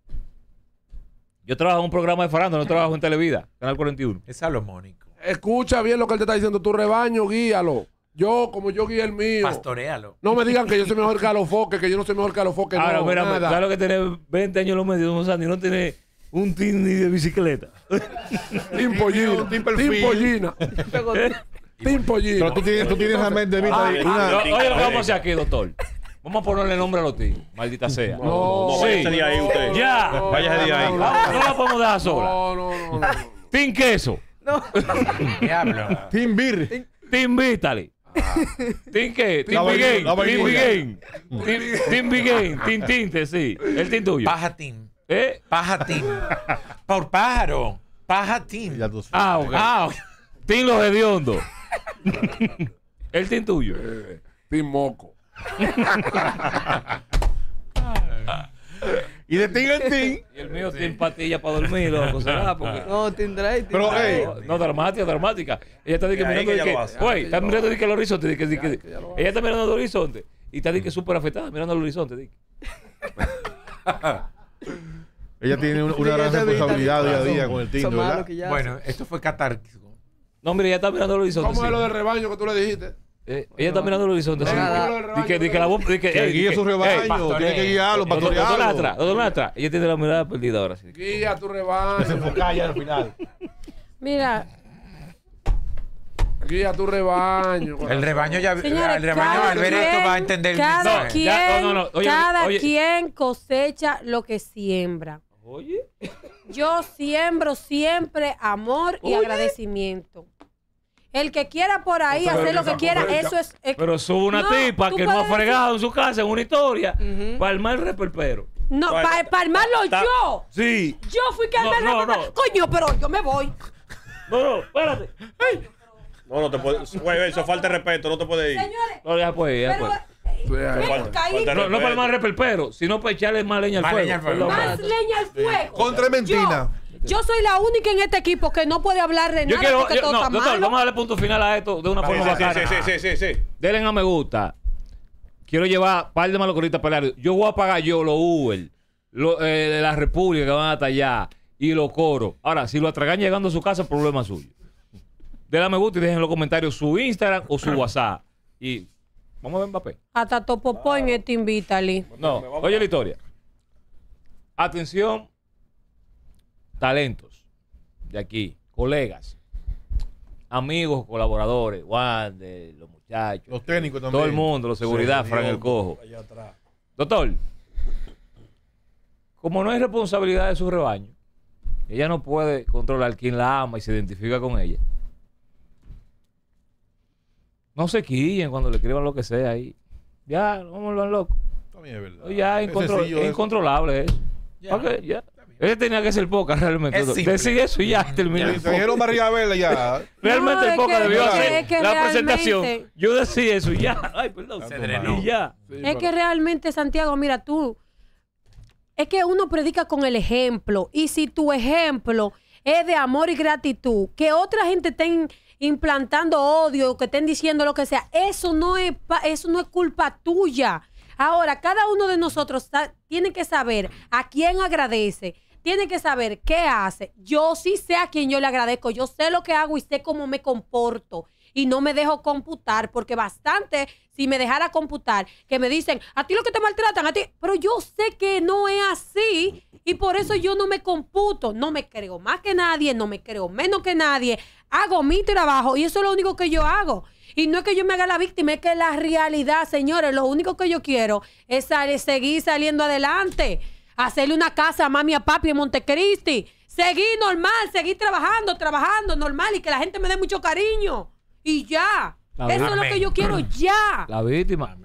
Yo trabajo en un programa de farándula, no trabajo en Televida, Canal 41. Es salomónico. Escucha bien lo que él te está diciendo, tu rebaño, guíalo. Yo, como yo guía el mío. Pastorealo. No me digan que yo soy mejor que Alofoque, que yo no soy mejor que Alofoque. Ahora, no, nada. claro que tiene 20 años los medios, ni no tiene un team ni de bicicleta. [laughs] team Pollina. team Pollina. team Pollina. Pero tú tienes, tú tienes la mente de ah, Oye, lo que vamos a hacer aquí, doctor. [laughs] Vamos a ponerle nombre a los tíos. Maldita sea. No, no, váyase de ahí usted. Ya. váyase de ahí. Ah, no, la podemos dejar sola. No, no, no. Team Queso. No. Diablo. Team Beer. Team Vitaly. Tinke, Tim Game, ¿Tin Game, [laughs] Tin, Tinte, sí. El tin tuyo. Paja Tin ¿Eh? Paja Tin Por pájaro. Paja Tin Ah, Ah, okay. tin los hediondos. el tin tuyo. Eh, tin Moco. [laughs] y de ti en ti. Y el mío tiene patilla para dormir, loco, ¿será? [laughs] Porque... No, tendrá este, Pero, este. No, dramática, dramática. Ella está mirando está mirando el horizonte. ella está mirando el horizonte y está que súper afectada, mirando el horizonte. [laughs] ella tiene una, gran responsabilidad día a día con el tinto, ¿verdad? Bueno, esto fue catártico. No, mire, ella está mirando el horizonte. ¿Cómo es lo del rebaño que tú le dijiste? ella está mirando el horizonte. el que, es la que su rebaño. tiene que guiarlo, para No atrás, no Ella tiene la mirada perdida ahora. Guía tu rebaño. enfoca ya al final. Mira. Guía tu rebaño. El rebaño ya. Señores, el rebaño al ver esto va a entender. Cada, quien, cada quien cosecha lo que siembra. Oye. Yo siembro siempre amor y agradecimiento. El que quiera por ahí hacer lo que quiera, eso es, eh, Pero sube una tipa que no ha fregado en su casa en una historia para armar el reperpero. No, para, armarlo yo. Sí. Yo fui que armé no, el no, Coño, pero yo me voy. No, no, espérate. No, no te puedes. Güey, eso falta respeto, no te puedes ir. Señores. No, ya puede ir, ya puedes. Eh, eh, no, no para armar el reperpero, sino para echarle más leña al fuego. Más leña al fuego. Contra mentira. Yo soy la única en este equipo que no puede hablar de nada porque yo, todo no, doctor, vamos a darle punto final a esto de una forma sí, Sí, sí, sí, sí, sí. Denle a me gusta. Quiero llevar un par de malocorritas para el Yo voy a pagar yo los Uber, lo eh, de la República que van hasta allá y los coros. Ahora, si lo atragan llegando a su casa, problema suyo. Denle a me gusta y dejen en los comentarios su Instagram o su WhatsApp. Y vamos a ver Mbappé. Hasta Topo me te este invita, Lee. No, oye la historia. Atención talentos de aquí, colegas, amigos, colaboradores, Wander, los muchachos. Los técnicos también. Todo el mundo, la seguridad, Frank Fran el Cojo. Doctor, como no es responsabilidad de su rebaño, ella no puede controlar quién la ama y se identifica con ella. No se quillen cuando le escriban lo que sea ahí. Ya, no me loco. También es verdad. Ya es, incontrolable eso. ya. Ese tenía que ser poca realmente. Es eso y ya terminó. Se dieron María Vela ya. [laughs] realmente el poca debió hacer la presentación. Yo decidí eso y ya. [laughs] Ay, perdón. Se drenó. Y ya. es que realmente, Santiago, mira, tú. Es que uno predica con el ejemplo. Y si tu ejemplo es de amor y gratitud, que otra gente estén implantando odio, que estén diciendo lo que sea, eso no es, eso no es culpa tuya. Ahora, cada uno de nosotros tiene que saber a quién agradece tiene que saber qué hace. Yo sí sé a quien yo le agradezco, yo sé lo que hago y sé cómo me comporto. Y no me dejo computar, porque bastante si me dejara computar, que me dicen, a ti lo que te maltratan, a ti, pero yo sé que no es así y por eso yo no me computo, no me creo más que nadie, no me creo menos que nadie, hago mi trabajo y eso es lo único que yo hago. Y no es que yo me haga la víctima, es que la realidad, señores, lo único que yo quiero es seguir saliendo adelante hacerle una casa a mami a papi en Montecristi. Seguí normal, seguí trabajando, trabajando normal y que la gente me dé mucho cariño. Y ya. Eso es lo que yo quiero ya. La víctima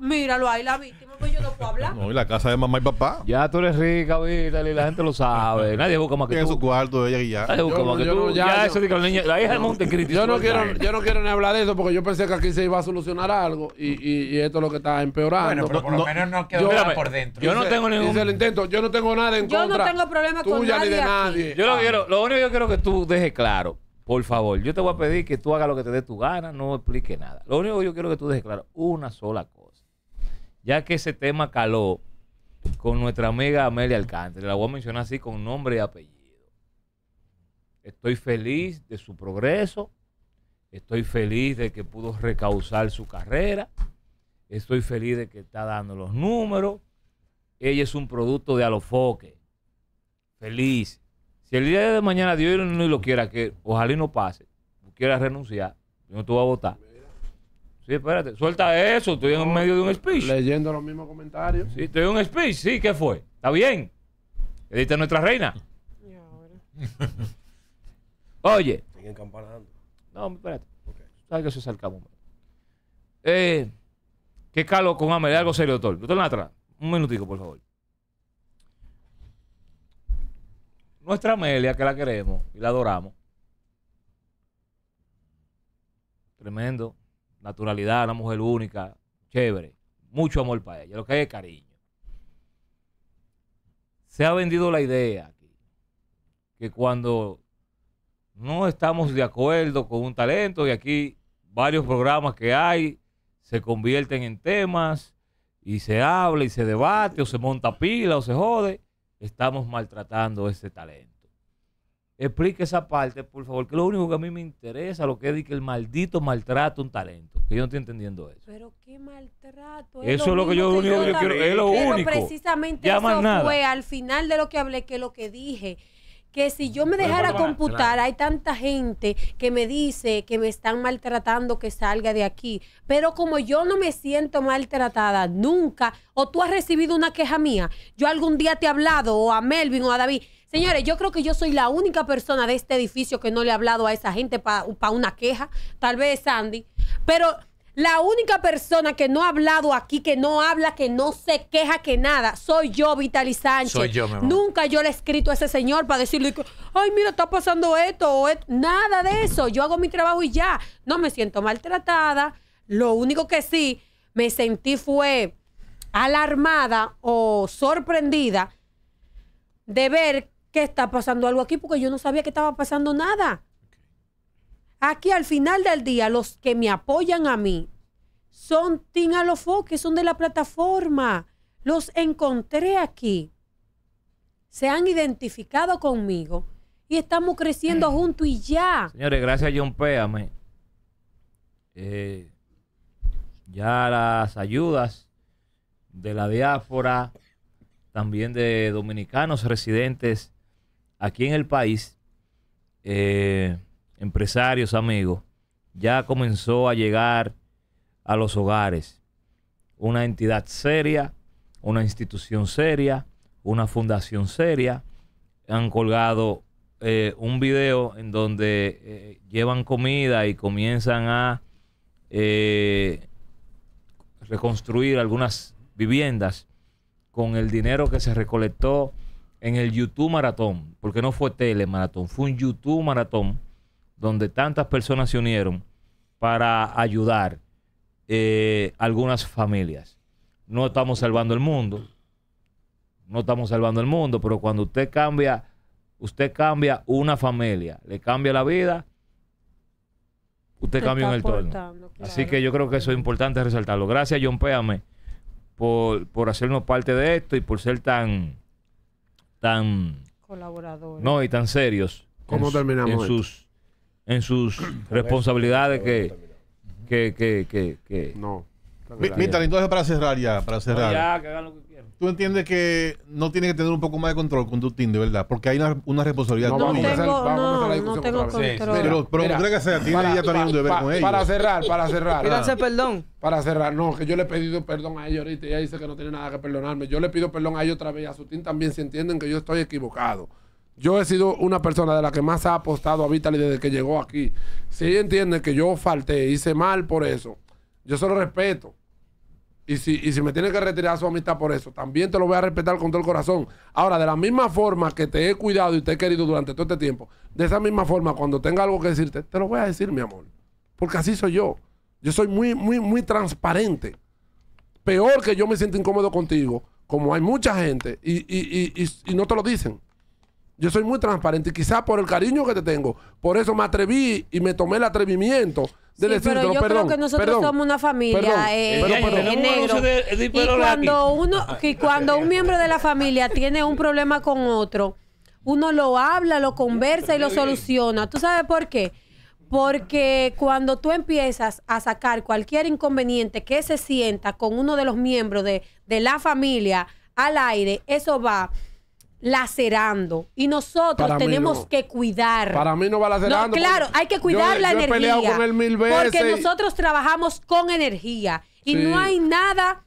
míralo ahí, la víctima, pues yo no puedo hablar. No, y la casa de mamá y papá. Ya tú eres rica, vida, y la gente lo sabe. [laughs] Nadie busca más que Tiene En su cuarto ella y ya. Nadie busca yo, más que tú. Ya, eso la hija de Yo, no quiero, yo no quiero ni hablar de eso porque yo pensé que aquí se iba a solucionar algo y, y, esto es lo que está empeorando. Bueno, pero por lo menos no quedó nada por dentro. Yo no tengo ningún... intento, yo no tengo nada en contra. Yo no tengo problema con nadie. ni de nadie. Yo lo, ah. quiero, lo único que yo quiero que tú dejes claro por favor, yo te voy a pedir que tú hagas lo que te dé tu gana, no explique nada. Lo único que yo quiero que tú dejes claro, una sola ya que ese tema caló con nuestra amiga Amelia Alcántara, la voy a mencionar así con nombre y apellido. Estoy feliz de su progreso, estoy feliz de que pudo recausar su carrera, estoy feliz de que está dando los números. Ella es un producto de alofoque, feliz. Si el día de mañana Dios no lo quiera, que ojalá no pase, quiera renunciar, yo no te voy a votar. Sí, espérate, suelta eso, estoy en medio de un speech. Leyendo los mismos comentarios. Sí, estoy en un speech, sí, ¿qué fue? ¿Está bien? ¿Ediste nuestra reina? Y ahora. [laughs] Oye. Estoy encampanando. No, espérate. Sabes que eso es Eh, qué calo con Amelia? algo serio, doctor. Doctor Natra, un minutico, por favor. Nuestra Amelia, que la queremos y la adoramos. Tremendo naturalidad, una mujer única, chévere, mucho amor para ella, lo que hay es cariño. Se ha vendido la idea aquí, que cuando no estamos de acuerdo con un talento, y aquí varios programas que hay se convierten en temas, y se habla y se debate, o se monta pila, o se jode, estamos maltratando ese talento explique esa parte, por favor, que lo único que a mí me interesa, lo que es que el maldito maltrato un talento, que yo no estoy entendiendo eso. Pero qué maltrato. Es eso es lo que yo, que yo, quiero, es lo pero precisamente eso fue al final de lo que hablé, que lo que dije que si yo me dejara computar, hay tanta gente que me dice que me están maltratando que salga de aquí. Pero como yo no me siento maltratada nunca, o tú has recibido una queja mía, yo algún día te he hablado, o a Melvin o a David, Señores, yo creo que yo soy la única persona de este edificio que no le he hablado a esa gente para una queja, tal vez Sandy, pero la única persona que no ha hablado aquí, que no habla, que no se queja, que nada, soy yo, Vitali Sánchez. Soy yo, mi Nunca yo le he escrito a ese señor para decirle, ay, mira, está pasando esto esto. Nada de eso. Yo hago mi trabajo y ya. No me siento maltratada. Lo único que sí me sentí fue alarmada o sorprendida de ver que está pasando algo aquí porque yo no sabía que estaba pasando nada. Aquí al final del día, los que me apoyan a mí son Tim Alofo, que son de la plataforma. Los encontré aquí. Se han identificado conmigo y estamos creciendo mm. juntos y ya. Señores, gracias John Péame. Eh, ya las ayudas de la diáfora, también de dominicanos residentes aquí en el país, eh, empresarios, amigos, ya comenzó a llegar a los hogares una entidad seria, una institución seria, una fundación seria. Han colgado eh, un video en donde eh, llevan comida y comienzan a reconstruir algunas viviendas con el dinero que se recolectó en el YouTube Maratón, porque no fue telemaratón, fue un YouTube Maratón donde tantas personas se unieron para ayudar eh, algunas familias. No estamos salvando el mundo, no estamos salvando el mundo, pero cuando usted cambia, usted cambia una familia, le cambia la vida, usted cambia en el Así que yo creo que eso es importante resaltarlo. Gracias, John Péame, por hacernos parte de esto y por ser tan tan colaboradores. No, y tan serios. ¿Cómo en, terminamos? En sus, en sus [clears throat] responsabilidades que, que, que, que, que. No. entonces para cerrar ya, para cerrar. ya, tú entiendes que no tiene que tener un poco más de control con tu de ¿verdad? Porque hay una, responsabilidad no, control. Pero, que sea, tiene ella un deber con ellos. Para cerrar, para cerrar. perdón. Para cerrar, no, que yo le he pedido perdón a ellos ahorita y ella dice que no tiene nada que perdonarme. Yo le pido perdón a ellos otra vez a su team también si entienden que yo estoy equivocado. Yo he sido una persona de la que más ha apostado a Vitali desde que llegó aquí. Si ella entiende que yo falté, hice mal por eso, yo se lo respeto. Y si, y si me tiene que retirar su amistad por eso, también te lo voy a respetar con todo el corazón. Ahora, de la misma forma que te he cuidado y te he querido durante todo este tiempo, de esa misma forma, cuando tenga algo que decirte, te lo voy a decir, mi amor. Porque así soy yo. Yo soy muy, muy, muy transparente. Peor que yo me siento incómodo contigo, como hay mucha gente, y no te lo dicen. Yo soy muy transparente y quizás por el cariño que te tengo, por eso me atreví y me tomé el atrevimiento de decirte, pero yo creo que nosotros somos una familia cuando uno, y cuando un miembro de la familia tiene un problema con otro, uno lo habla, lo conversa y lo soluciona. ¿Tú sabes por qué? Porque cuando tú empiezas a sacar cualquier inconveniente que se sienta con uno de los miembros de, de la familia al aire, eso va lacerando. Y nosotros tenemos que cuidar. Para mí no va lacerando. No, claro, hay que cuidar la energía. Porque nosotros trabajamos con energía. Y no hay nada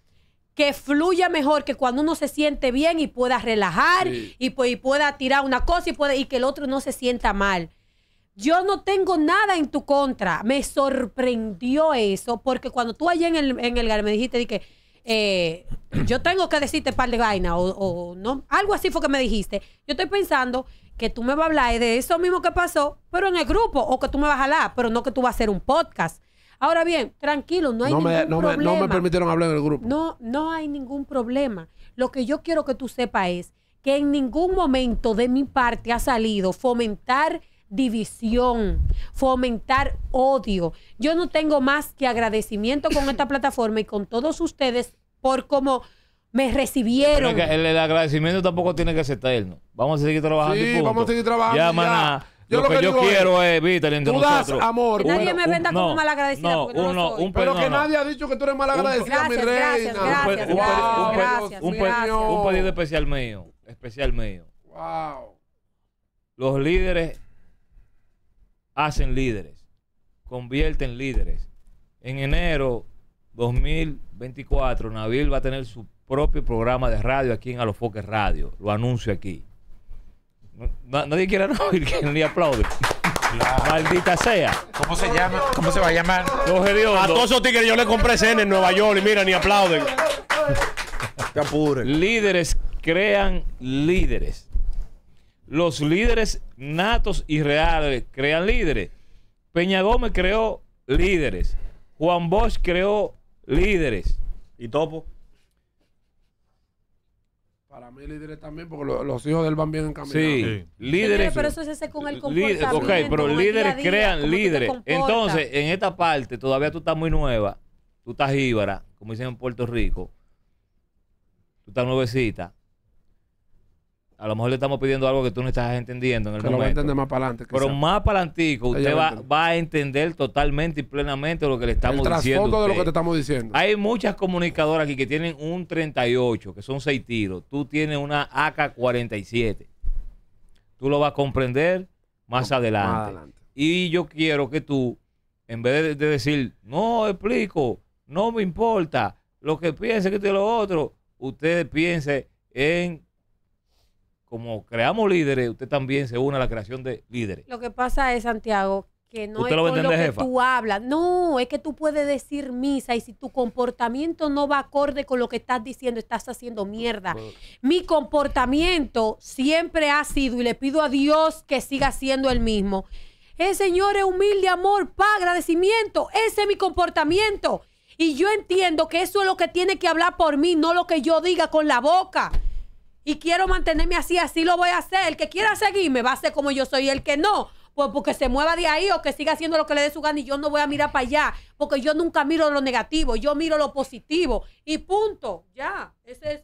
que fluya mejor que cuando uno se siente bien y pueda relajar y, pueda tirar una cosa y, que el otro no se sienta mal. Yo no tengo nada en tu contra. Me sorprendió eso porque cuando tú allá en el, en el me dijiste, que eh, yo tengo que decirte par de vaina o, no, algo así fue que me dijiste. Yo estoy pensando que tú me vas a hablar de eso mismo que pasó, pero en el grupo, o que tú me vas a hablar, pero no que tú vas a hacer un podcast. Ahora bien, tranquilo, no hay ningún problema. no me permitieron hablar en el grupo. No, no hay ningún problema. Lo que yo quiero que tú sepas es que en ningún momento de mi parte ha salido fomentar división, fomentar odio. Yo no tengo más que agradecimiento con esta [coughs] plataforma y con todos ustedes por cómo me recibieron. el, agradecimiento tampoco tiene que ser eterno. Vamos a seguir trabajando. Sí, vamos a seguir trabajando. Yo lo, que, yo quiero es, Víctor, entre nosotros. amor. nadie me venda como mal malagradecida. no Pero que nadie ha dicho que tú eres malagradecida, mi reina. un, gracias, un pedido especial mío. Especial mío. Wow. Los líderes hacen líderes, convierten líderes. En enero 2024, Nabil va a tener su propio programa de radio aquí en Alofoque Radio. Lo anuncio aquí. nadie quiere Nabil, [laughs] que ni aplaude. Maldita sea. ¿Cómo se llama? ¿Cómo se va a llamar? a todos esos tigres yo le compré cena en Nueva York y mira, ni aplauden. Líderes crean líderes. Los líderes natos y reales crean líderes. Peña Gómez creó líderes. Juan Bosch creó líderes. ¿Y Topo? Para mí líderes también, porque los hijos de él van bien encaminados. Sí, líderes. pero eso es ese con el ok, pero líderes crean líderes. Entonces, en esta parte, todavía tú estás muy nueva, tú estás íbara, como dicen en Puerto Rico, tú estás nuevecita. A lo mejor le estamos pidiendo algo que tú no estás entendiendo en el más para adelante. Pero más para adelante, usted va, a entender totalmente y plenamente lo que le estamos diciendo. El de lo que te estamos diciendo. Hay muchas comunicadoras aquí que tienen un 38, que son seis tiros. Tú tienes una AK-47. Tú lo vas a comprender más, adelante. Y yo quiero que tú, en vez de, decir, no explico, no me importa, lo que piense que te lo otro, usted piense en como creamos líderes, usted también se une a la creación de líderes. Lo que pasa es, Santiago, que no es lo, que tú hablas. No, es que tú puedes decir misa y si tu comportamiento no va acorde con lo que estás diciendo, estás haciendo mierda. Mi comportamiento siempre ha sido, y le pido a Dios que siga siendo el mismo. El Señor es humilde, amor, pa, agradecimiento. Ese es mi comportamiento. Y yo entiendo que eso es lo que tiene que hablar por mí, no lo que yo diga con la boca y quiero mantenerme así, así lo voy a hacer. El que quiera seguirme va a ser como yo soy, el que no, pues porque se mueva de ahí o que siga haciendo lo que le dé su gana y yo no voy a mirar para allá, porque yo nunca miro lo negativo, yo miro lo positivo y punto, ya. Ese, es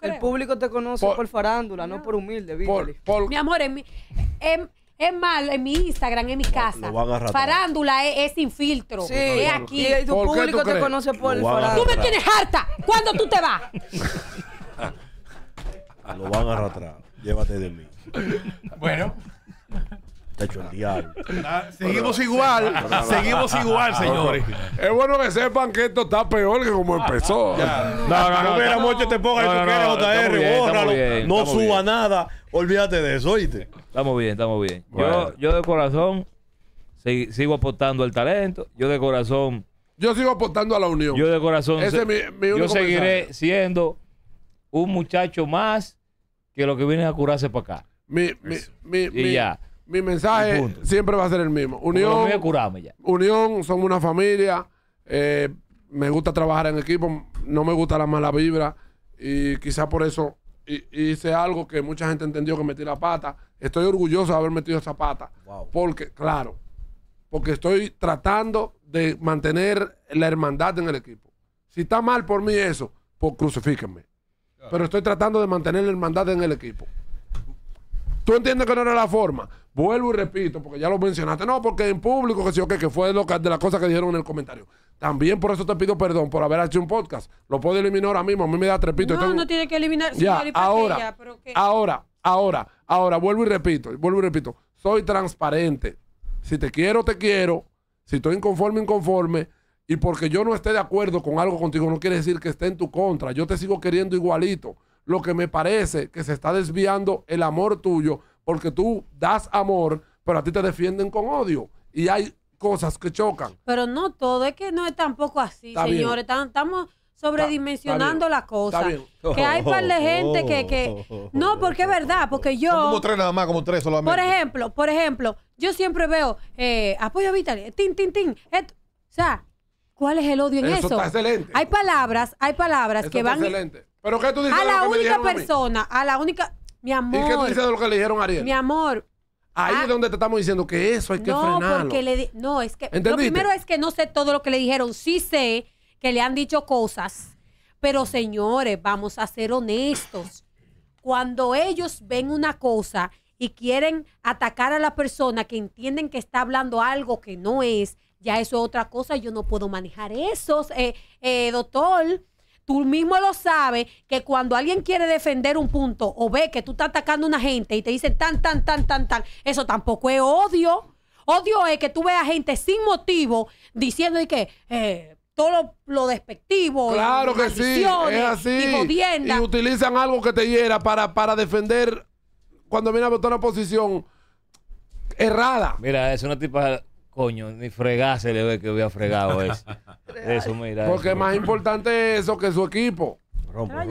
El público te conoce por, farándula, no por humilde, por, Mi amor, en es mal en mi Instagram, en mi casa. Farándula es, sin filtro. Sí, es aquí. tu público te conoce por farándula. Tú me tienes harta. ¿Cuándo tú te vas? [laughs] Lo van a arrastrar. Llévate de mí. Bueno. Te hecho el diablo. Ah, seguimos igual, seguimos igual, señores. Ah, es bueno que sepan que esto está peor que como empezó. No, suba nada. Olvídate de eso, oíste. Estamos bien, estamos bien. Yo, de corazón sigo aportando al talento. Yo de corazón. Yo sigo aportando a la unión. Yo de corazón. yo seguiré siendo un muchacho más que lo que viene a curarse para acá. Mi, mi mensaje siempre va a ser el mismo. Unión, ya. unión somos una familia. Eh, me gusta trabajar en equipo. No me gusta la mala vibra. Y quizá por eso hice algo que mucha gente entendió que metí la pata. Estoy orgulloso de haber metido esa pata. Porque, claro, porque estoy tratando de mantener la hermandad en el equipo. Si está mal por mí eso, pues crucifíquenme pero estoy tratando de mantener la hermandad en el equipo. ¿Tú entiendes que no era la forma? Vuelvo y repito, porque ya lo mencionaste. No, porque en público, que sí, que fue de las cosas que dijeron en el comentario. También por eso te pido perdón por haber hecho un podcast. Lo puedo eliminar ahora mismo, a mí me da trepito. No, no tiene que eliminar. Ya, ahora, ahora, ahora, ahora, vuelvo y repito, vuelvo y repito. Soy transparente. Si te quiero, te quiero. Si estoy inconforme, inconforme. Y porque yo no esté de acuerdo con algo contigo no quiere decir que esté en tu contra. Yo te sigo queriendo igualito. Lo que me parece que se está desviando el amor tuyo porque tú das amor, pero a ti te defienden con odio. Y hay cosas que chocan. Pero no todo, es que no es tampoco así, señores. Estamos sobredimensionando la cosa. Que hay par de gente que, [laughs] No, porque es verdad, porque yo... como tres nada más, como tres solamente. Por ejemplo, por ejemplo, yo siempre veo eh, apoyo vital, tin, tin, tin. o sea, ¿Cuál es el odio en eso? excelente. Hay palabras, hay palabras que van. Excelente. Pero ¿qué tú dices? A la única persona, a, la única. Mi amor. ¿Y qué tú dices de lo que le dijeron a Ariel? Mi amor. Ahí ah. es donde te estamos diciendo que eso hay que no, Porque le di... No, es que. Lo primero es que no sé todo lo que le dijeron. Sí sé que le han dicho cosas. Pero señores, vamos a ser honestos. Cuando ellos ven una cosa y quieren atacar a la persona que entienden que está hablando algo que no es, ya eso es otra cosa, yo no puedo manejar eso, eh, eh, doctor. Tú mismo lo sabes que cuando alguien quiere defender un punto o ve que tú estás atacando a una gente y te dicen tan, tan, tan, tan, tan, eso tampoco es odio. Odio es que tú veas gente sin motivo diciendo que eh, todo lo, despectivo. Claro que sí, es así. Y, utilizan algo que te hiera para, para defender cuando viene a votar una posición errada. Mira, es una tipa Coño, ni fregar se le ve que había fregado eso. [laughs] eso, mira. Porque es más importante eso que su equipo. Ah,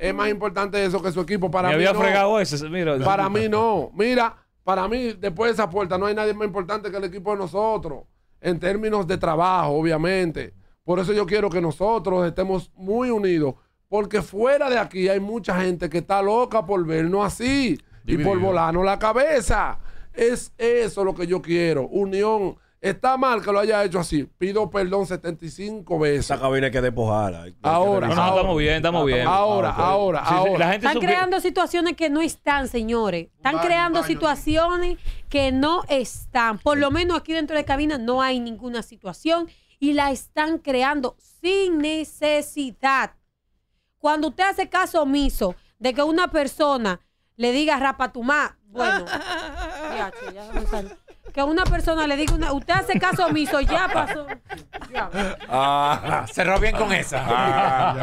es más importante eso que su equipo. Para mí había no. fregado ese, mira. Para mí no. Mira, para mí, después de esa puerta, no hay nadie más importante que el equipo de nosotros. En términos de trabajo, obviamente. Por eso yo quiero que nosotros estemos muy unidos. Porque fuera de aquí hay mucha gente que está loca por vernos así y por volarnos la cabeza. Es eso lo que yo quiero. Unión. Está mal que lo haya hecho así. Pido perdón 75 veces. Esa cabina hay que despojarla. Ahora, estamos bien, estamos bien. Ahora, ahora, ah, ahora. están creando situaciones que no están, señores. Están creando situaciones que no están. Por lo menos aquí dentro de cabina no hay ninguna situación y la están creando sin necesidad. Cuando usted hace caso omiso de que una persona le diga rapatumá, bueno, [laughs] ya, ya que una persona le diga, una, usted hace caso omiso, ya pasó. Ya. Ah, cerró bien con esa. Ah,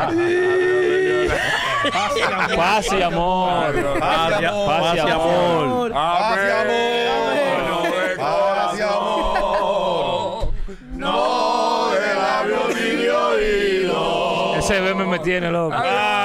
amor. Paz amor. Paz amor. Paz amor. amor. No de labio ni de oído. Ese B me tiene loco. Ah.